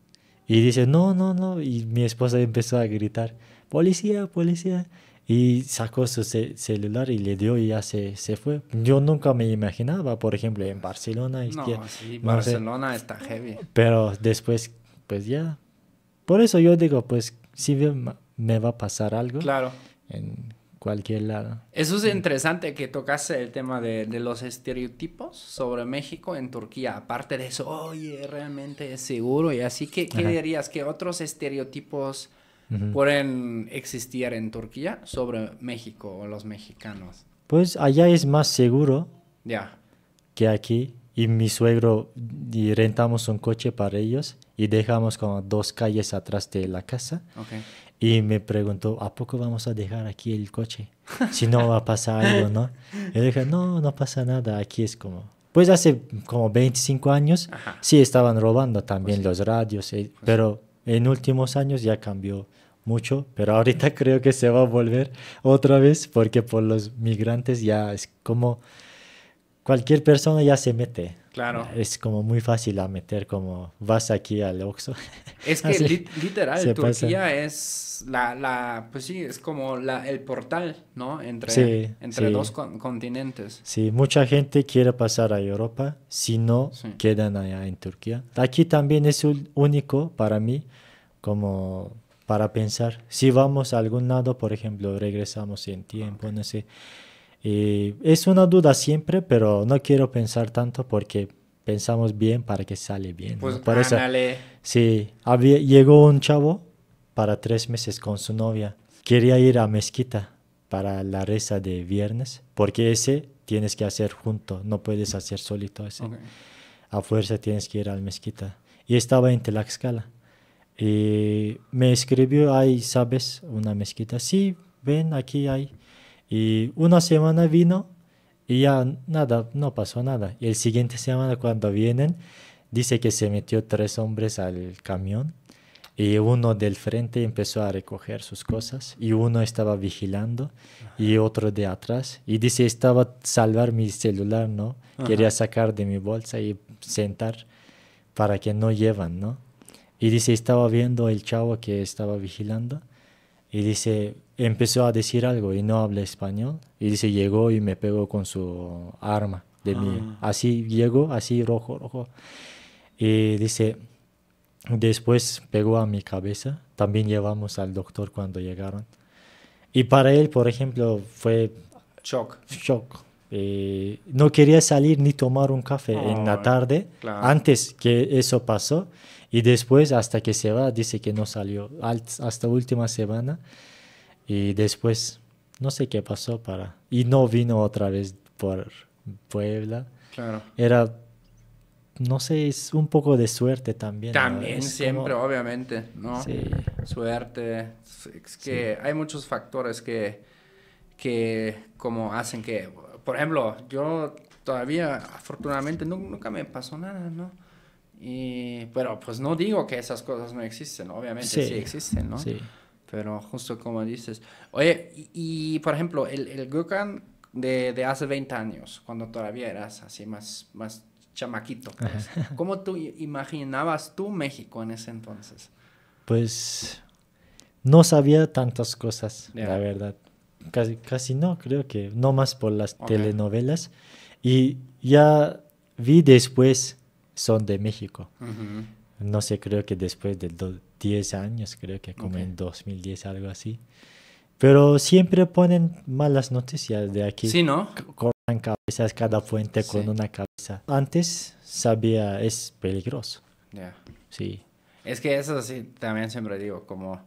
[SPEAKER 1] y dice, no, no, no, y mi esposa empezó a gritar, policía, policía y sacó su celular y le dio y ya se, se, fue. Yo nunca me imaginaba, por ejemplo, en Barcelona. No, sí, Barcelona está heavy. Pero después, pues ya. Por eso yo digo, pues si me va a pasar algo. Claro. En cualquier lado.
[SPEAKER 2] Eso es interesante que tocase el tema de, de los estereotipos sobre México en Turquía. Aparte de eso, oye, realmente es seguro. Y así que, ¿qué dirías? ¿Qué otros estereotipos pueden existir en Turquía sobre México o los mexicanos.
[SPEAKER 1] Pues allá es más seguro Ya. que aquí. Y mi suegro y rentamos un coche para ellos y dejamos como dos calles atrás de la casa. Y me preguntó, ¿a poco vamos a dejar aquí el coche? Si no va a pasar algo, ¿no? Y dije, no, no pasa nada, aquí es como... Pues hace como 25 años sí estaban robando también pues los radios, eh, pues pero en últimos años ya cambió mucho, pero ahorita creo que se va a volver otra vez porque por los migrantes ya es como cualquier persona ya se mete es como muy fácil a meter, como vas aquí al Oxxo. Es que literal, Turquía
[SPEAKER 2] es la, la, pues sí, es como la, el portal, ¿no? Entre, entre dos continentes.
[SPEAKER 1] Sí, mucha gente quiere pasar a Europa, si no, quedan allá en Turquía. Aquí también es único para mí, como para pensar, si vamos a algún lado, por ejemplo, regresamos en tiempo, en no sé es una duda siempre, pero no quiero pensar tanto porque pensamos bien para que sale bien. Pues Por eso, sí, llegó un chavo para tres meses con su novia. Quería ir a mezquita para la reza de viernes, porque ese tienes que hacer junto, no puedes hacer solito ese. A fuerza tienes que ir la mezquita. Y estaba en Tlaxcala. Y me escribió, ¿Hay, ¿sabes? Una mezquita. Sí, ven, aquí hay. Y una semana vino y ya nada, no pasó nada. Y el siguiente semana cuando vienen, dice que se metió tres hombres al camión y uno del frente empezó a recoger sus cosas y uno estaba vigilando y otro de atrás y dice estaba salvar mi celular no quería sacar de mi bolsa y sentar para que no llevan no y dice estaba viendo el chavo que estaba vigilando y dice empezó a decir algo y no habla español. Y dice, llegó y me pegó con su arma de mí. Ah. Así llegó, así rojo, rojo. Y dice, después pegó a mi cabeza. También llevamos al doctor cuando llegaron. Y para él, por ejemplo, fue... Shock. Shock. Eh, no quería salir ni tomar un café en la tarde antes que eso pasó y después hasta que se va dice que no salió hasta última semana y después, no sé qué pasó para... Y no vino otra vez por Puebla. Claro. Era, no sé, es un poco de suerte también. También, siempre, obviamente,
[SPEAKER 2] ¿no? Sí. Suerte. Es que hay muchos factores que, que como hacen que... Por ejemplo, yo todavía, afortunadamente, nunca me pasó nada, ¿no? Y, pero pues no digo que esas cosas no existen, obviamente sí, sí existen, ¿no? Sí. Pero justo como dices, oye, y, por ejemplo, el, el Gukan de, hace 20 años, cuando todavía eras así más, más chamaquito, pues, ¿cómo tú imaginabas tú México en ese entonces?
[SPEAKER 1] Pues no sabía tantas cosas, la verdad. Casi, casi no, creo que no más por las telenovelas. Y ya vi después son de México. No sé, creo que después del 10 años, creo que como dos en 2010, algo así. Pero siempre ponen malas noticias de aquí. Sí, ¿no? Cortan cabezas cada fuente con una cabeza. Antes sabía, es peligroso. Ya. Sí.
[SPEAKER 2] Es que eso sí, también siempre digo, como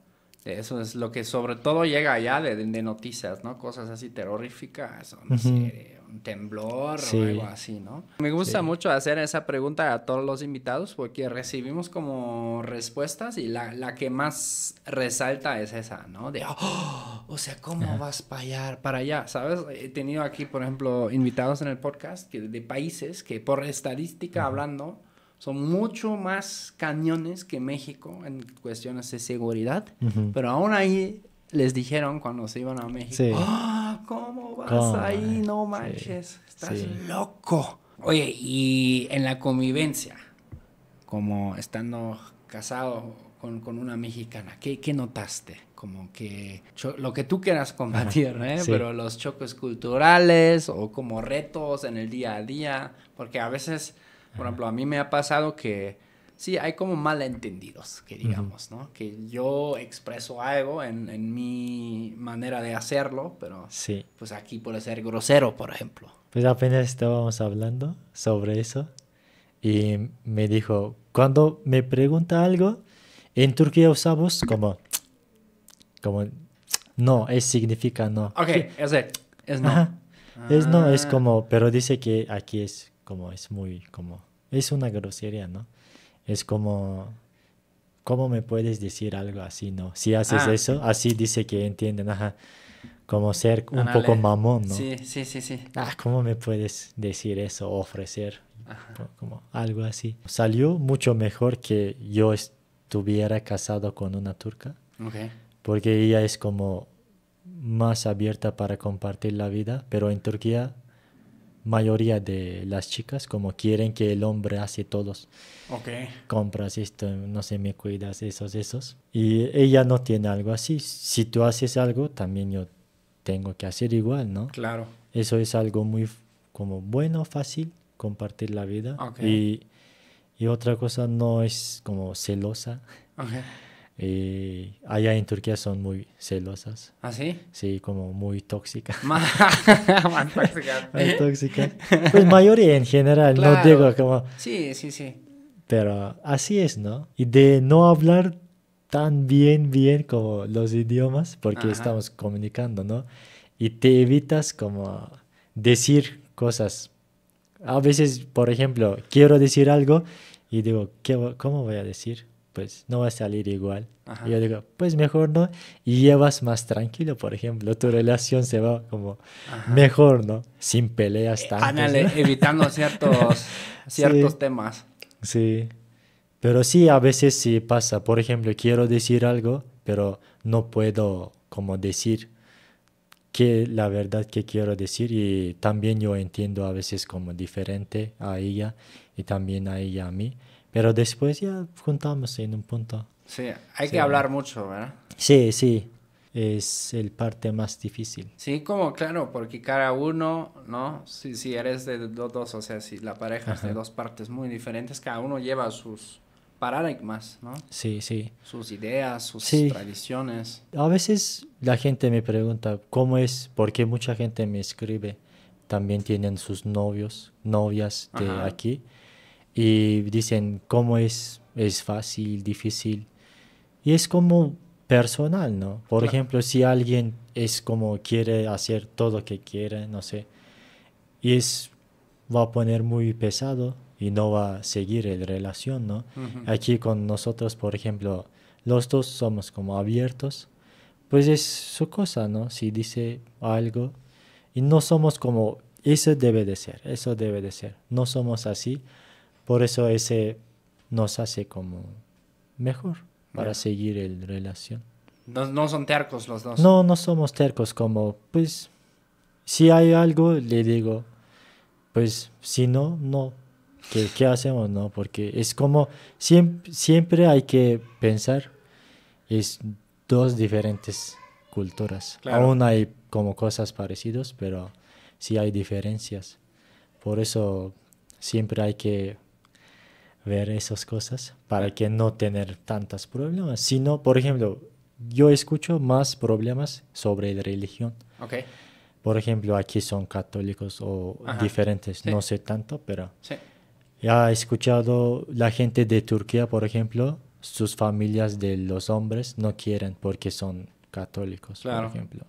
[SPEAKER 2] eso es lo que sobre todo llega allá de, noticias, ¿no? Cosas así terroríficas, no sé, temblor o algo así, ¿no? Me gusta mucho hacer esa pregunta a todos los invitados porque recibimos como respuestas y la, la que más resalta es esa, ¿no? De, oh, o sea, ¿cómo vas para allá, para allá? ¿Sabes? He tenido aquí, por ejemplo, invitados en el podcast que, de países que por estadística hablando son mucho más cañones que México en cuestiones de seguridad, pero aún ahí les dijeron cuando se iban a México, ¡ah, ¿cómo vas ahí? No manches, estás loco. Oye, y en la convivencia, como estando casado con, una mexicana, ¿qué, ¿qué, notaste? Como que lo que tú quieras combatir, ¿eh? pero los choques culturales o como retos en el día a día, porque a veces, por ejemplo, a mí me ha pasado que sí, hay como malentendidos, que digamos, ¿no? Que yo expreso algo en, mi manera de hacerlo, pero pues aquí puede ser grosero, por ejemplo.
[SPEAKER 1] Pues apenas estábamos hablando sobre eso y me dijo, cuando me pregunta algo, en Turquía usamos como, como, no, es significa no. Ok, es, es no. Es no, ah. es como, pero dice que aquí es como, es muy como, es una grosería, ¿no? Es como, ¿cómo me puedes decir algo así? No, si haces ah, eso, así dice que entienden, ajá, como ser un poco mamón, ¿no? Sí, sí, sí, sí. Ah, ¿cómo me puedes decir eso, ofrecer? Como algo así. Salió mucho mejor que yo estuviera casado con una turca. Porque ella es como más abierta para compartir la vida, pero en Turquía mayoría de las chicas como quieren que el hombre hace todos. Okay. Compras esto, no sé, me cuidas, esos, esos. Y ella no tiene algo así. Si tú haces algo, también yo tengo que hacer igual, ¿no? Claro. Eso es algo muy como bueno, fácil, compartir la vida. Y, y, otra cosa no es como celosa. Okay. Y allá en Turquía son muy celosas. ¿Ah, sí? Sí, como muy tóxicas.
[SPEAKER 2] Más tóxicas. Más Pues mayoría
[SPEAKER 1] en general, no digo como...
[SPEAKER 2] Sí, sí, sí.
[SPEAKER 1] Pero así es, ¿no? Y de no hablar tan bien, bien como los idiomas, porque estamos comunicando, ¿no? Y te evitas como decir cosas. A veces, por ejemplo, quiero decir algo y digo, ¿cómo voy a decir? Pues, no va a salir igual. yo digo, pues mejor no. Y llevas más tranquilo, por ejemplo, tu relación se va como mejor, ¿no? Sin peleas eh, tan evitando
[SPEAKER 2] ciertos, ciertos temas.
[SPEAKER 1] Sí. Pero sí, a veces sí pasa. Por ejemplo, quiero decir algo, pero no puedo como decir que la verdad que quiero decir y también yo entiendo a veces como diferente a ella y también a ella a mí. Pero después ya juntamos en un punto.
[SPEAKER 2] Sí, hay que hablar mucho, ¿verdad?
[SPEAKER 1] Sí, sí. Es el parte más difícil.
[SPEAKER 2] Sí, como claro, porque cada uno, ¿no? Si, si eres de dos, o sea, si la pareja es de dos partes muy diferentes, cada uno lleva sus paradigmas, ¿no? Sí, sí. Sus ideas, sus tradiciones.
[SPEAKER 1] A veces la gente me pregunta cómo es, porque mucha gente me escribe, también tienen sus novios, novias de Ajá. aquí y dicen cómo es, es fácil, difícil. Y es como personal, ¿no? Por ejemplo, si alguien es como quiere hacer todo lo que quiere, no sé, y es, va a poner muy pesado y no va a seguir la relación, ¿no? Aquí con nosotros, por ejemplo, los dos somos como abiertos, pues es su cosa, ¿no? Si dice algo y no somos como, eso debe de ser, eso debe de ser, no somos así, por eso ese nos hace como mejor para seguir el relación.
[SPEAKER 2] No, no, son tercos los dos. No, no
[SPEAKER 1] somos tercos como, pues, si hay algo, le digo, pues, si no, no. ¿Qué, hacemos? No, porque es como, siempre, hay que pensar, es dos diferentes culturas. Aún hay como cosas parecidas, pero sí hay diferencias. Por eso siempre hay que ver esas cosas para que no tener tantos problemas. Sino, por ejemplo, yo escucho más problemas sobre la religión. Por ejemplo, aquí son católicos o diferentes, no sé tanto, pero sí. ya he escuchado la gente de Turquía, por ejemplo, sus familias de los hombres no quieren porque son católicos, por ejemplo.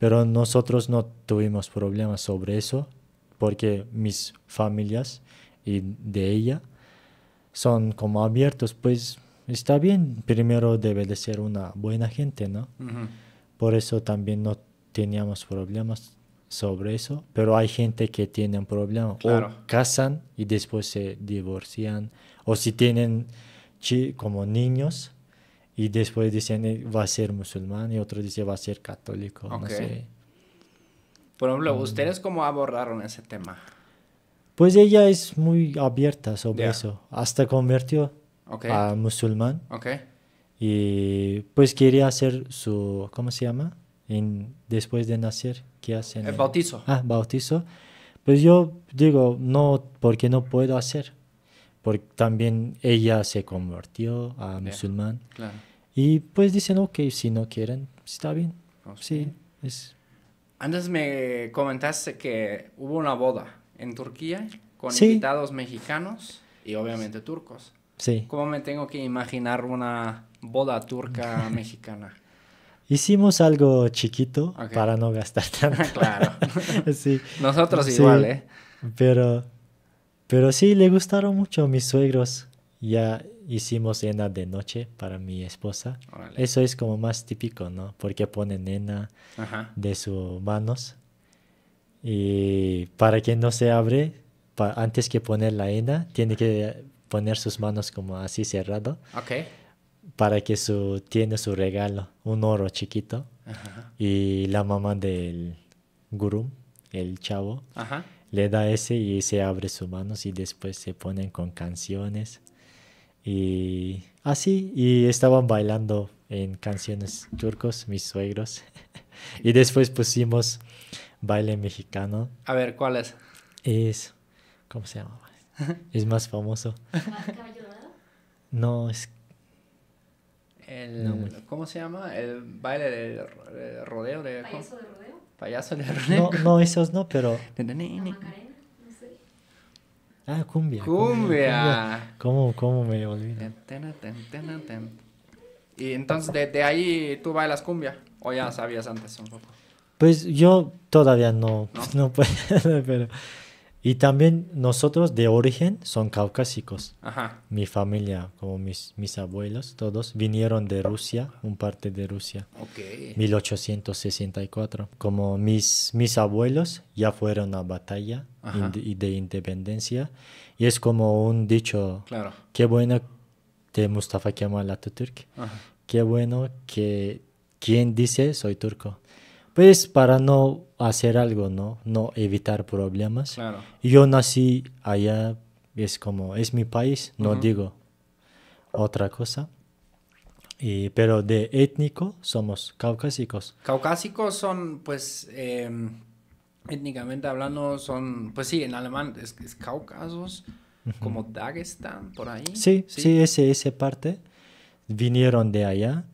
[SPEAKER 1] Pero nosotros no tuvimos problemas sobre eso porque mis familias y de ella son como abiertos, pues está bien. Primero debe de ser una buena gente, ¿no? Por eso también no teníamos problemas sobre eso, pero hay gente que tiene un problema. O casan y después se divorcian. O si tienen como niños y después dicen eh, va a ser musulmán y otro dice va a ser católico.
[SPEAKER 2] Por ejemplo, mm. ¿ustedes cómo abordaron ese tema?
[SPEAKER 1] Pues ella es muy abierta sobre eso. Hasta convirtió a musulmán. Okay. Y pues quería hacer su, ¿cómo se llama? En, después de nacer, ¿qué hacen? El bautizo. Ah, bautizo. Pues yo digo, no, porque no puedo hacer. Porque también ella se convirtió a musulmán. Claro. Y pues dicen, ok, si no quieren, está bien. Sí,
[SPEAKER 2] Antes me comentaste que hubo una boda en Turquía con invitados mexicanos y obviamente turcos. Sí. ¿Cómo me tengo que imaginar una boda turca mexicana?
[SPEAKER 1] Hicimos algo chiquito para no gastar tanto. claro. sí. Nosotros igual, ¿eh? Pero, pero sí, le gustaron mucho mis suegros. Ya hicimos cena de noche para mi esposa. Eso es como más típico, ¿no? Porque pone nena de sus manos y para que no se abre, antes que poner la hena, tiene que poner sus manos como así cerrado. Para que su, tiene su regalo, un oro chiquito. Ajá. Y la mamá del gurú, el chavo, le da ese y se abre sus manos y después se ponen con canciones. Y así, y estaban bailando en canciones turcos, mis suegros. y después pusimos baile mexicano.
[SPEAKER 2] A ver, ¿cuál es? Es. ¿Cómo se llama?
[SPEAKER 1] es más famoso. ¿Más No, es.
[SPEAKER 2] El, ¿Cómo se llama? El baile del rodeo. De, ¿Payaso de rodeo? Payaso de rodeo. No, no,
[SPEAKER 1] esos no, pero. Ah, cumbia. Cumbia. ¿Cómo, ¿Cómo, me olvido?
[SPEAKER 2] Y entonces, de, de ahí tú bailas cumbia. ¿O ya sabías antes un poco?
[SPEAKER 1] Pues yo todavía no, no, puedo, pero... Y también nosotros de origen son caucásicos. Mi familia, como mis, mis abuelos, todos vinieron de Rusia, un parte de Rusia. 1864. Como mis, mis abuelos ya fueron a batalla de independencia. Y es como un dicho, claro. qué bueno de Mustafa Kemal Atatürk. Qué bueno que quien dice soy turco pues para no hacer algo, ¿no? No evitar problemas. Yo nací allá, es como, es mi país, no digo otra cosa. pero de étnico somos caucásicos.
[SPEAKER 2] Caucásicos son, pues, em, étnicamente hablando, son, pues sí, en alemán es, caucasos, como Dagestan, por ahí. Sí, sí,
[SPEAKER 1] esa ese, ese parte. Vinieron de allá.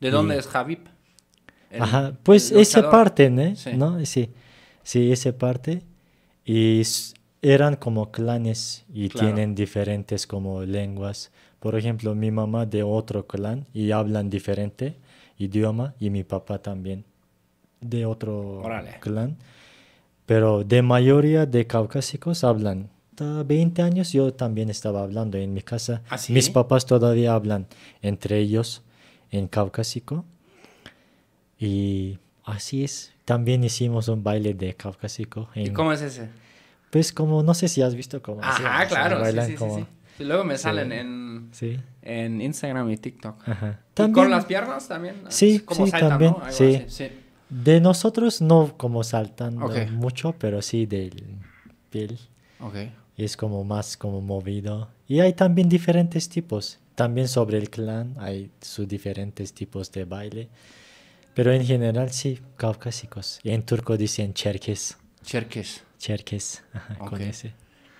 [SPEAKER 2] ¿De dónde es Javip? Ajá, pues esa parte, ¿no?
[SPEAKER 1] Sí. Sí. esa parte. Y eran como clanes y tienen diferentes como lenguas. Por ejemplo, mi mamá de otro clan y hablan diferente idioma y mi papá también de otro clan. Pero de mayoría de caucásicos hablan. Hasta 20 años yo también estaba hablando en mi casa. ¿Ah, Mis papás todavía hablan entre ellos en caucásico. Y así es. También hicimos un baile de caucásico. ¿Y cómo es ese? Pues como, no sé si has visto cómo.
[SPEAKER 2] Ajá, ah, ah, claro. como, Luego me salen en, en Instagram y TikTok. Ajá. ¿Y con las piernas también? Ah, sí, como sí, saltan, también.
[SPEAKER 1] De nosotros no como saltan eh, mucho, pero sí del piel. es como más como movido. Y hay también diferentes tipos. También sobre el clan hay sus diferentes tipos de baile. Pero en general sí, caucásicos. Y en turco dicen cherkes. Cherkes. Cherkes, ese.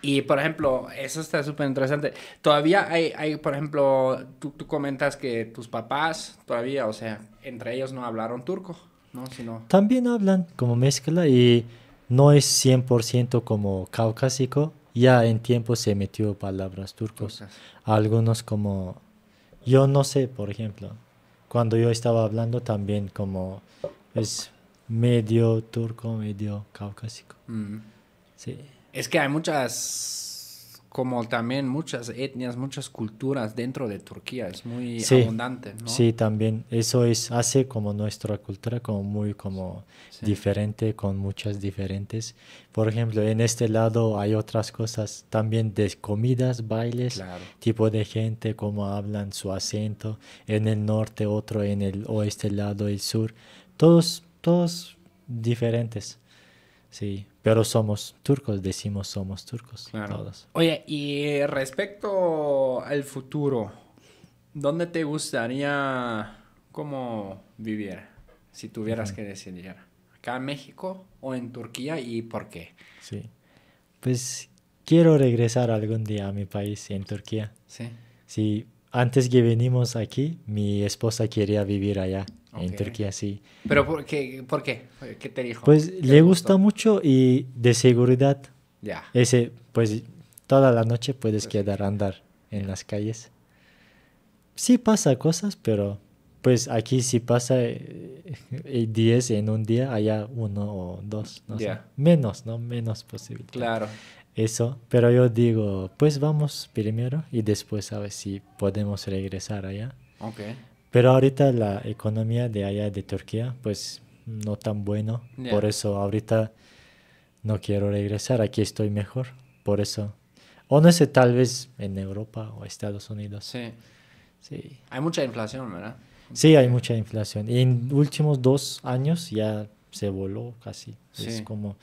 [SPEAKER 2] Y por ejemplo, eso está súper interesante. Todavía hay, hay, por ejemplo, tú, comentas que tus papás todavía, o sea, entre ellos no hablaron turco, ¿no?
[SPEAKER 1] También hablan como mezcla y no es 100% como caucásico. Ya en tiempo se metió palabras turcos. Algunos como, yo no sé, por ejemplo, cuando yo estaba hablando también como es medio turco, medio caucásico. Sí.
[SPEAKER 2] Es que hay muchas como también muchas etnias, muchas culturas dentro de Turquía, es muy abundante. ¿no? Sí,
[SPEAKER 1] también, eso es, hace como nuestra cultura como muy como diferente, con muchas diferentes. Por ejemplo, en este lado hay otras cosas también de comidas, bailes, tipo de gente, cómo hablan, su acento, en el norte otro, en el oeste lado, el sur, todos, todos diferentes, sí. Pero somos turcos, decimos somos turcos
[SPEAKER 2] todos. Oye, y respecto al futuro, ¿dónde te gustaría cómo vivir si tuvieras que decidir? ¿Acá en México o en Turquía y por qué? Sí.
[SPEAKER 1] Pues quiero regresar algún día a mi país, en Turquía. Sí. Sí, antes que venimos aquí, mi esposa quería vivir allá. En Turquía, sí.
[SPEAKER 2] ¿Pero por qué? Por qué? ¿Qué te dijo? Pues
[SPEAKER 1] le gusta mucho y de seguridad. Ya. Ese, pues toda la noche puedes pues quedar a andar en las calles. Sí pasa cosas, pero pues aquí si pasa 10 eh, eh, en un día, allá uno o dos, no sé. Menos, ¿no? Menos posible. Claro. Eso, pero yo digo, pues vamos primero y después a ver si podemos regresar allá. Okay. Pero ahorita la economía de allá de Turquía, pues no tan bueno. Por eso ahorita no quiero regresar. Aquí estoy mejor. Por eso. O no sé, tal vez en Europa o Estados Unidos. Sí. sí.
[SPEAKER 2] Hay mucha inflación, ¿verdad?
[SPEAKER 1] Sí, hay mucha inflación. Y en últimos dos años ya se voló casi. Es como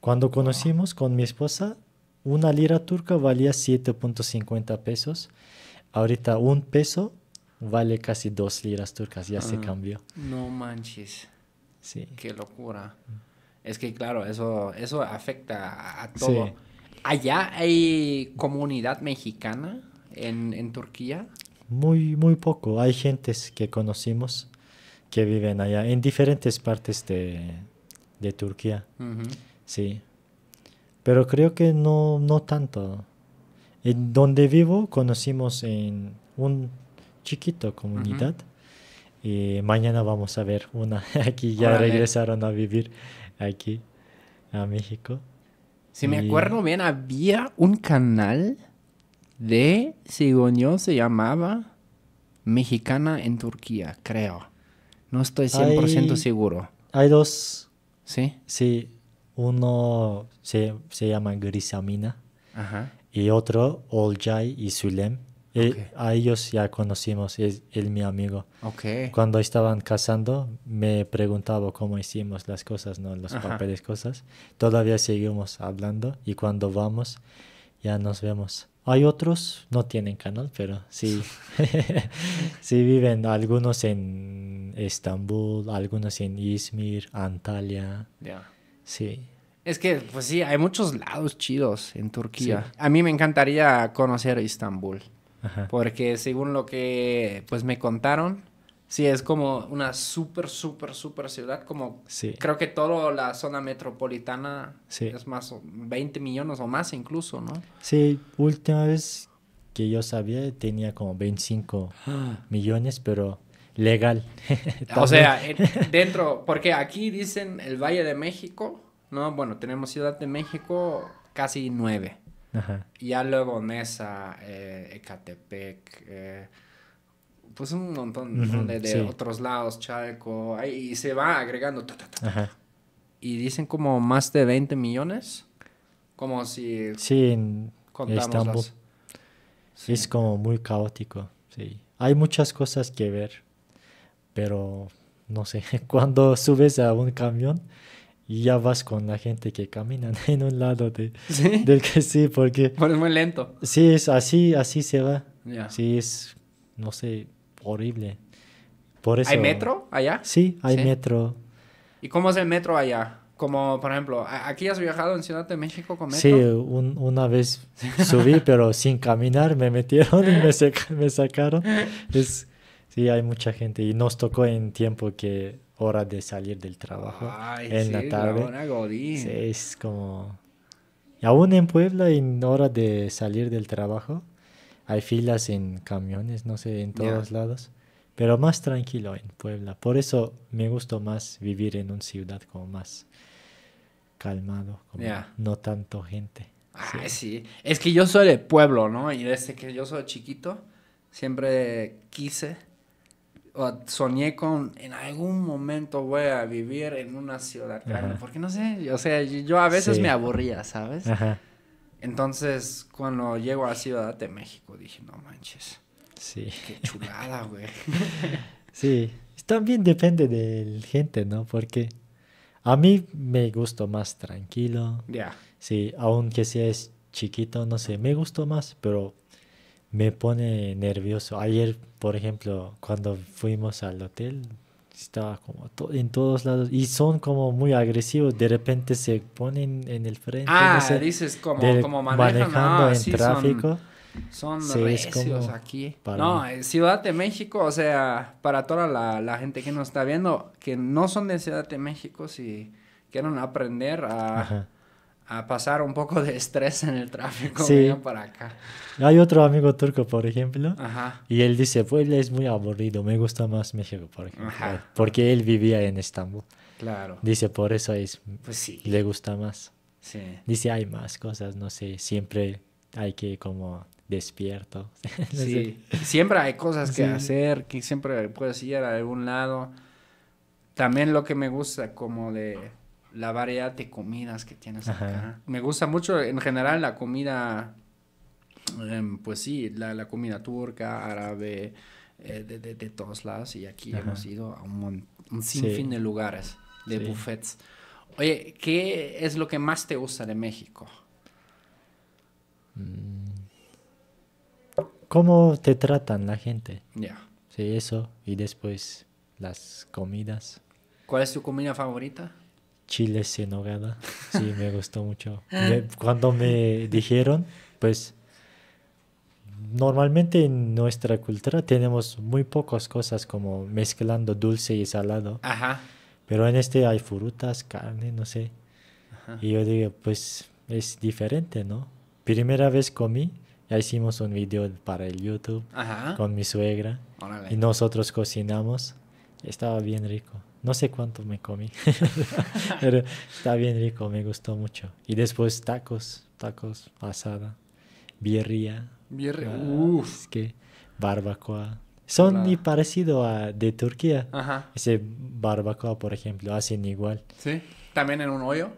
[SPEAKER 1] cuando conocimos con mi esposa, una lira turca valía 7.50 pesos. Ahorita un peso vale casi dos liras turcas, ya se ah, cambió.
[SPEAKER 2] No manches. Sí. Qué locura. Mm. Es que claro, eso, eso afecta a todo. ¿Allá hay comunidad mexicana en, Turquía?
[SPEAKER 1] Muy, muy poco. Hay gentes que conocimos que viven allá, en diferentes partes de, Turquía. Sí. Pero creo que no, no tanto. En donde vivo conocimos en un chiquito comunidad. Y eh, mañana vamos a ver una. Aquí ya regresaron a vivir aquí
[SPEAKER 2] a México. Si me acuerdo bien, había un canal de, si se llamaba Mexicana en Turquía, creo. No estoy 100% seguro.
[SPEAKER 1] Hay dos. ¿Sí? Sí. Uno se, se llama Grisamina. Y otro, Oljay y Sulem a ellos ya conocimos, es él mi amigo. Cuando estaban casando, me preguntaba cómo hicimos las cosas, ¿no? los papeles, cosas. Todavía seguimos hablando y cuando vamos, ya nos vemos. Hay otros, no tienen canal, pero sí, sí viven algunos en Estambul, algunos en Izmir, Antalya. Sí.
[SPEAKER 2] Es que, pues sí, hay muchos lados chidos en Turquía. A mí me encantaría conocer Estambul porque según lo que pues me contaron, sí es como una súper, súper, súper ciudad. Como creo que toda la zona metropolitana es más 20 millones o más incluso, ¿no?
[SPEAKER 1] Sí, última vez que yo sabía tenía como 25 millones, pero legal. o sea,
[SPEAKER 2] dentro, porque aquí dicen el Valle de México, ¿no? Bueno, tenemos Ciudad de México casi nueve. Y ya luego Nesa, eh, Ecatepec, eh, pues un montón de, otros lados, Chalco, y se va agregando. Y dicen como más de 20 millones, como si sí, en contamos
[SPEAKER 1] Es como muy caótico, sí. Hay muchas cosas que ver, pero no sé, cuando subes a un camión y ya vas con la gente que caminan en un lado de, del que sí, porque...
[SPEAKER 2] Pero es muy lento.
[SPEAKER 1] Sí, es así, así se va. Sí, es, no sé, horrible. Por eso, ¿Hay metro allá? Sí, hay metro.
[SPEAKER 2] ¿Y cómo es el metro allá? Como, por ejemplo, ¿aquí has viajado en Ciudad de México con metro? Sí,
[SPEAKER 1] una vez subí, pero sin caminar me metieron y me, sacaron. Es, sí, hay mucha gente. Y nos tocó en tiempo que ...hora de salir del trabajo Ay, en la tarde. es como... aún en Puebla, en hora de salir del trabajo, hay filas en camiones, no sé, en todos lados. Pero más tranquilo en Puebla. Por eso me gustó más vivir en una ciudad como más calmado, como no tanto gente.
[SPEAKER 2] Es que yo soy de pueblo, ¿no? Y desde que yo soy chiquito, siempre quise soñé con en algún momento voy a vivir en una ciudad grande, porque no sé, o sea, yo a veces me aburría, ¿sabes? Entonces, cuando llego a Ciudad de México, dije, no manches. Sí. Qué chulada, güey.
[SPEAKER 1] sí. También depende de gente, ¿no? Porque a mí me gustó más tranquilo. Ya. Sí, aunque sea es chiquito, no sé, me gustó más, pero me pone nervioso. Ayer, por ejemplo, cuando fuimos al hotel, estaba como en todos lados y son como muy agresivos. De repente se ponen en el frente. Ah, dices como, manejando en tráfico. Son, recios aquí. No,
[SPEAKER 2] eh, Ciudad de México, o sea, para toda la, gente que nos está viendo, que no son de Ciudad de México, si quieren aprender a a pasar un poco de estrés en el tráfico sí. para acá.
[SPEAKER 1] Hay otro amigo turco, por ejemplo, Ajá. y él dice, pues es muy aburrido, me gusta más México, por ejemplo, Ajá. porque él vivía en Estambul. Claro. Dice, por eso es, pues sí. le gusta más. Sí. Dice, hay más cosas, no sé, siempre hay que como despierto. sí,
[SPEAKER 2] siempre hay cosas que hacer, que siempre puedes ir a algún lado. También lo que me gusta como de la variedad de comidas que tienes acá. Me gusta mucho en general la comida, em, pues sí, la, comida turca, árabe, eh, de, de, todos lados. Y aquí hemos ido a un, sinfín de lugares, de buffets. Oye, ¿qué es lo que más te gusta de México? Mm.
[SPEAKER 1] ¿Cómo te tratan la gente? Ya. Sí, eso. Y después
[SPEAKER 2] las comidas. ¿Cuál es tu comida favorita?
[SPEAKER 1] chiles en hogada. Sí, me gustó mucho. cuando me dijeron, pues normalmente en nuestra cultura tenemos muy pocas cosas como mezclando dulce y salado. Pero en este hay frutas, carne, no sé. Y yo digo, pues es diferente, ¿no? Primera vez comí, ya hicimos un video para el YouTube con mi suegra. Y nosotros cocinamos. Estaba bien rico. No sé cuánto me comí, pero está bien rico, me gustó mucho. Y después tacos, tacos, asada, birria. Ah, barbacoa. Son muy parecido a de Turquía. Ese barbacoa, por ejemplo, hacen igual.
[SPEAKER 2] Sí, también en un hoyo.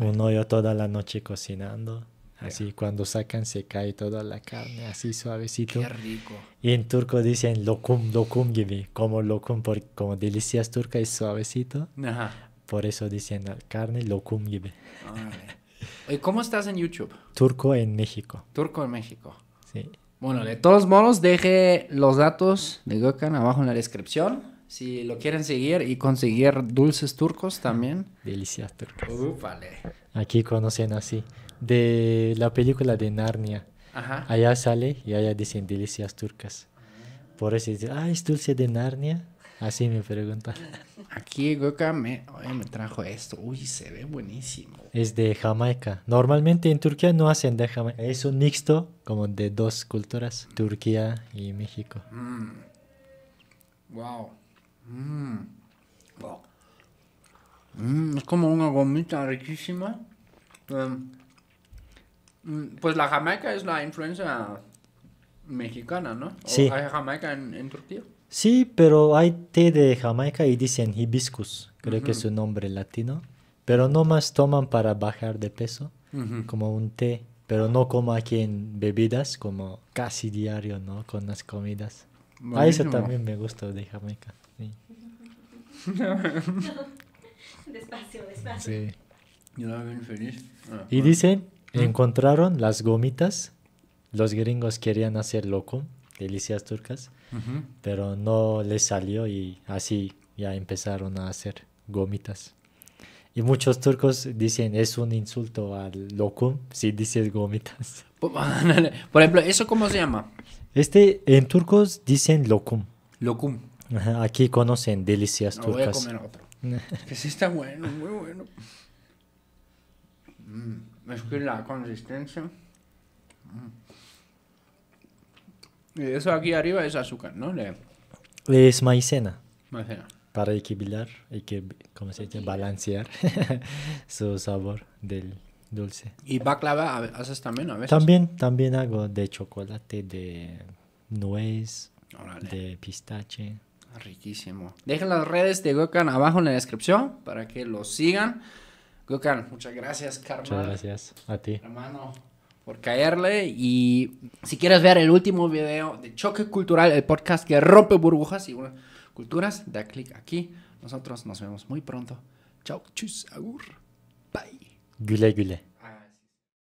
[SPEAKER 2] Un
[SPEAKER 1] hoyo toda la noche cocinando. Así cuando sacan se cae toda la carne, así suavecito. Qué rico. Y en turco dicen lokum, lokum gibi, como lokum, por, como delicias turca y suavecito. Ajá. Por eso dicen carne
[SPEAKER 2] lokum gibi. ¿Y cómo estás en YouTube? Turco en México. Turco en México. Sí. Bueno, de todos modos, deje los datos de Gokan abajo en la descripción. Si lo quieren seguir y conseguir dulces turcos también. Delicias turcas. vale.
[SPEAKER 1] Aquí conocen así de la película de Narnia.
[SPEAKER 2] Ajá. Allá
[SPEAKER 1] sale y allá dicen delicias turcas. Por eso dice, ah, ¿es dulce de Narnia? Así me preguntan.
[SPEAKER 2] Aquí Goka me, me trajo esto. Uy, se ve buenísimo.
[SPEAKER 1] Es de Jamaica. Normalmente en Turquía no hacen de Jamaica. Es un mixto como de dos culturas, Turquía y México.
[SPEAKER 2] Wow. Mm. Mm. Mm, es como una gomita riquísima. Um, Mm, pues la Jamaica es la influencia mexicana, ¿no? Sí. ¿Hay Jamaica en, Turquía?
[SPEAKER 1] Sí, pero hay té de Jamaica y dicen hibiscus, creo que es un nombre latino. Pero no más toman para bajar de peso, como un té. Pero no como aquí en bebidas, como casi diario, ¿no? Con las comidas. A eso también me gusta de Jamaica.
[SPEAKER 2] Sí. despacio, despacio. Sí. Yo feliz. Ah, y dicen Mm.
[SPEAKER 1] Encontraron las gomitas. Los gringos querían hacer loco, delicias turcas, pero no les salió y así ya empezaron a hacer gomitas. Y muchos turcos dicen es un insulto al loco si dices gomitas.
[SPEAKER 2] Por ejemplo, ¿eso cómo se llama?
[SPEAKER 1] Este, en turcos dicen locum. Locum. aquí conocen delicias turcas. Voy a comer
[SPEAKER 2] otro. sí está bueno, muy bueno. Mm es que la consistencia. Mm. Y eso aquí arriba es azúcar, ¿no? Le...
[SPEAKER 1] Es maicena. Para equilibrar, que ¿cómo se dice? Balancear su sabor del dulce.
[SPEAKER 2] ¿Y baklava haces también a veces? También,
[SPEAKER 1] también hago de chocolate, de nuez, de pistache. Ah,
[SPEAKER 2] riquísimo. Dejen las redes de Gokan abajo en la descripción para que los sigan. Gukan, muchas gracias, Carmen. Muchas gracias a ti. Hermano, por caerle. Y si quieres ver el último video de Choque Cultural, el podcast que rompe burbujas y culturas, da clic aquí. Nosotros nos vemos muy pronto. Chao, chus, agur,
[SPEAKER 1] bye. Gule, güle.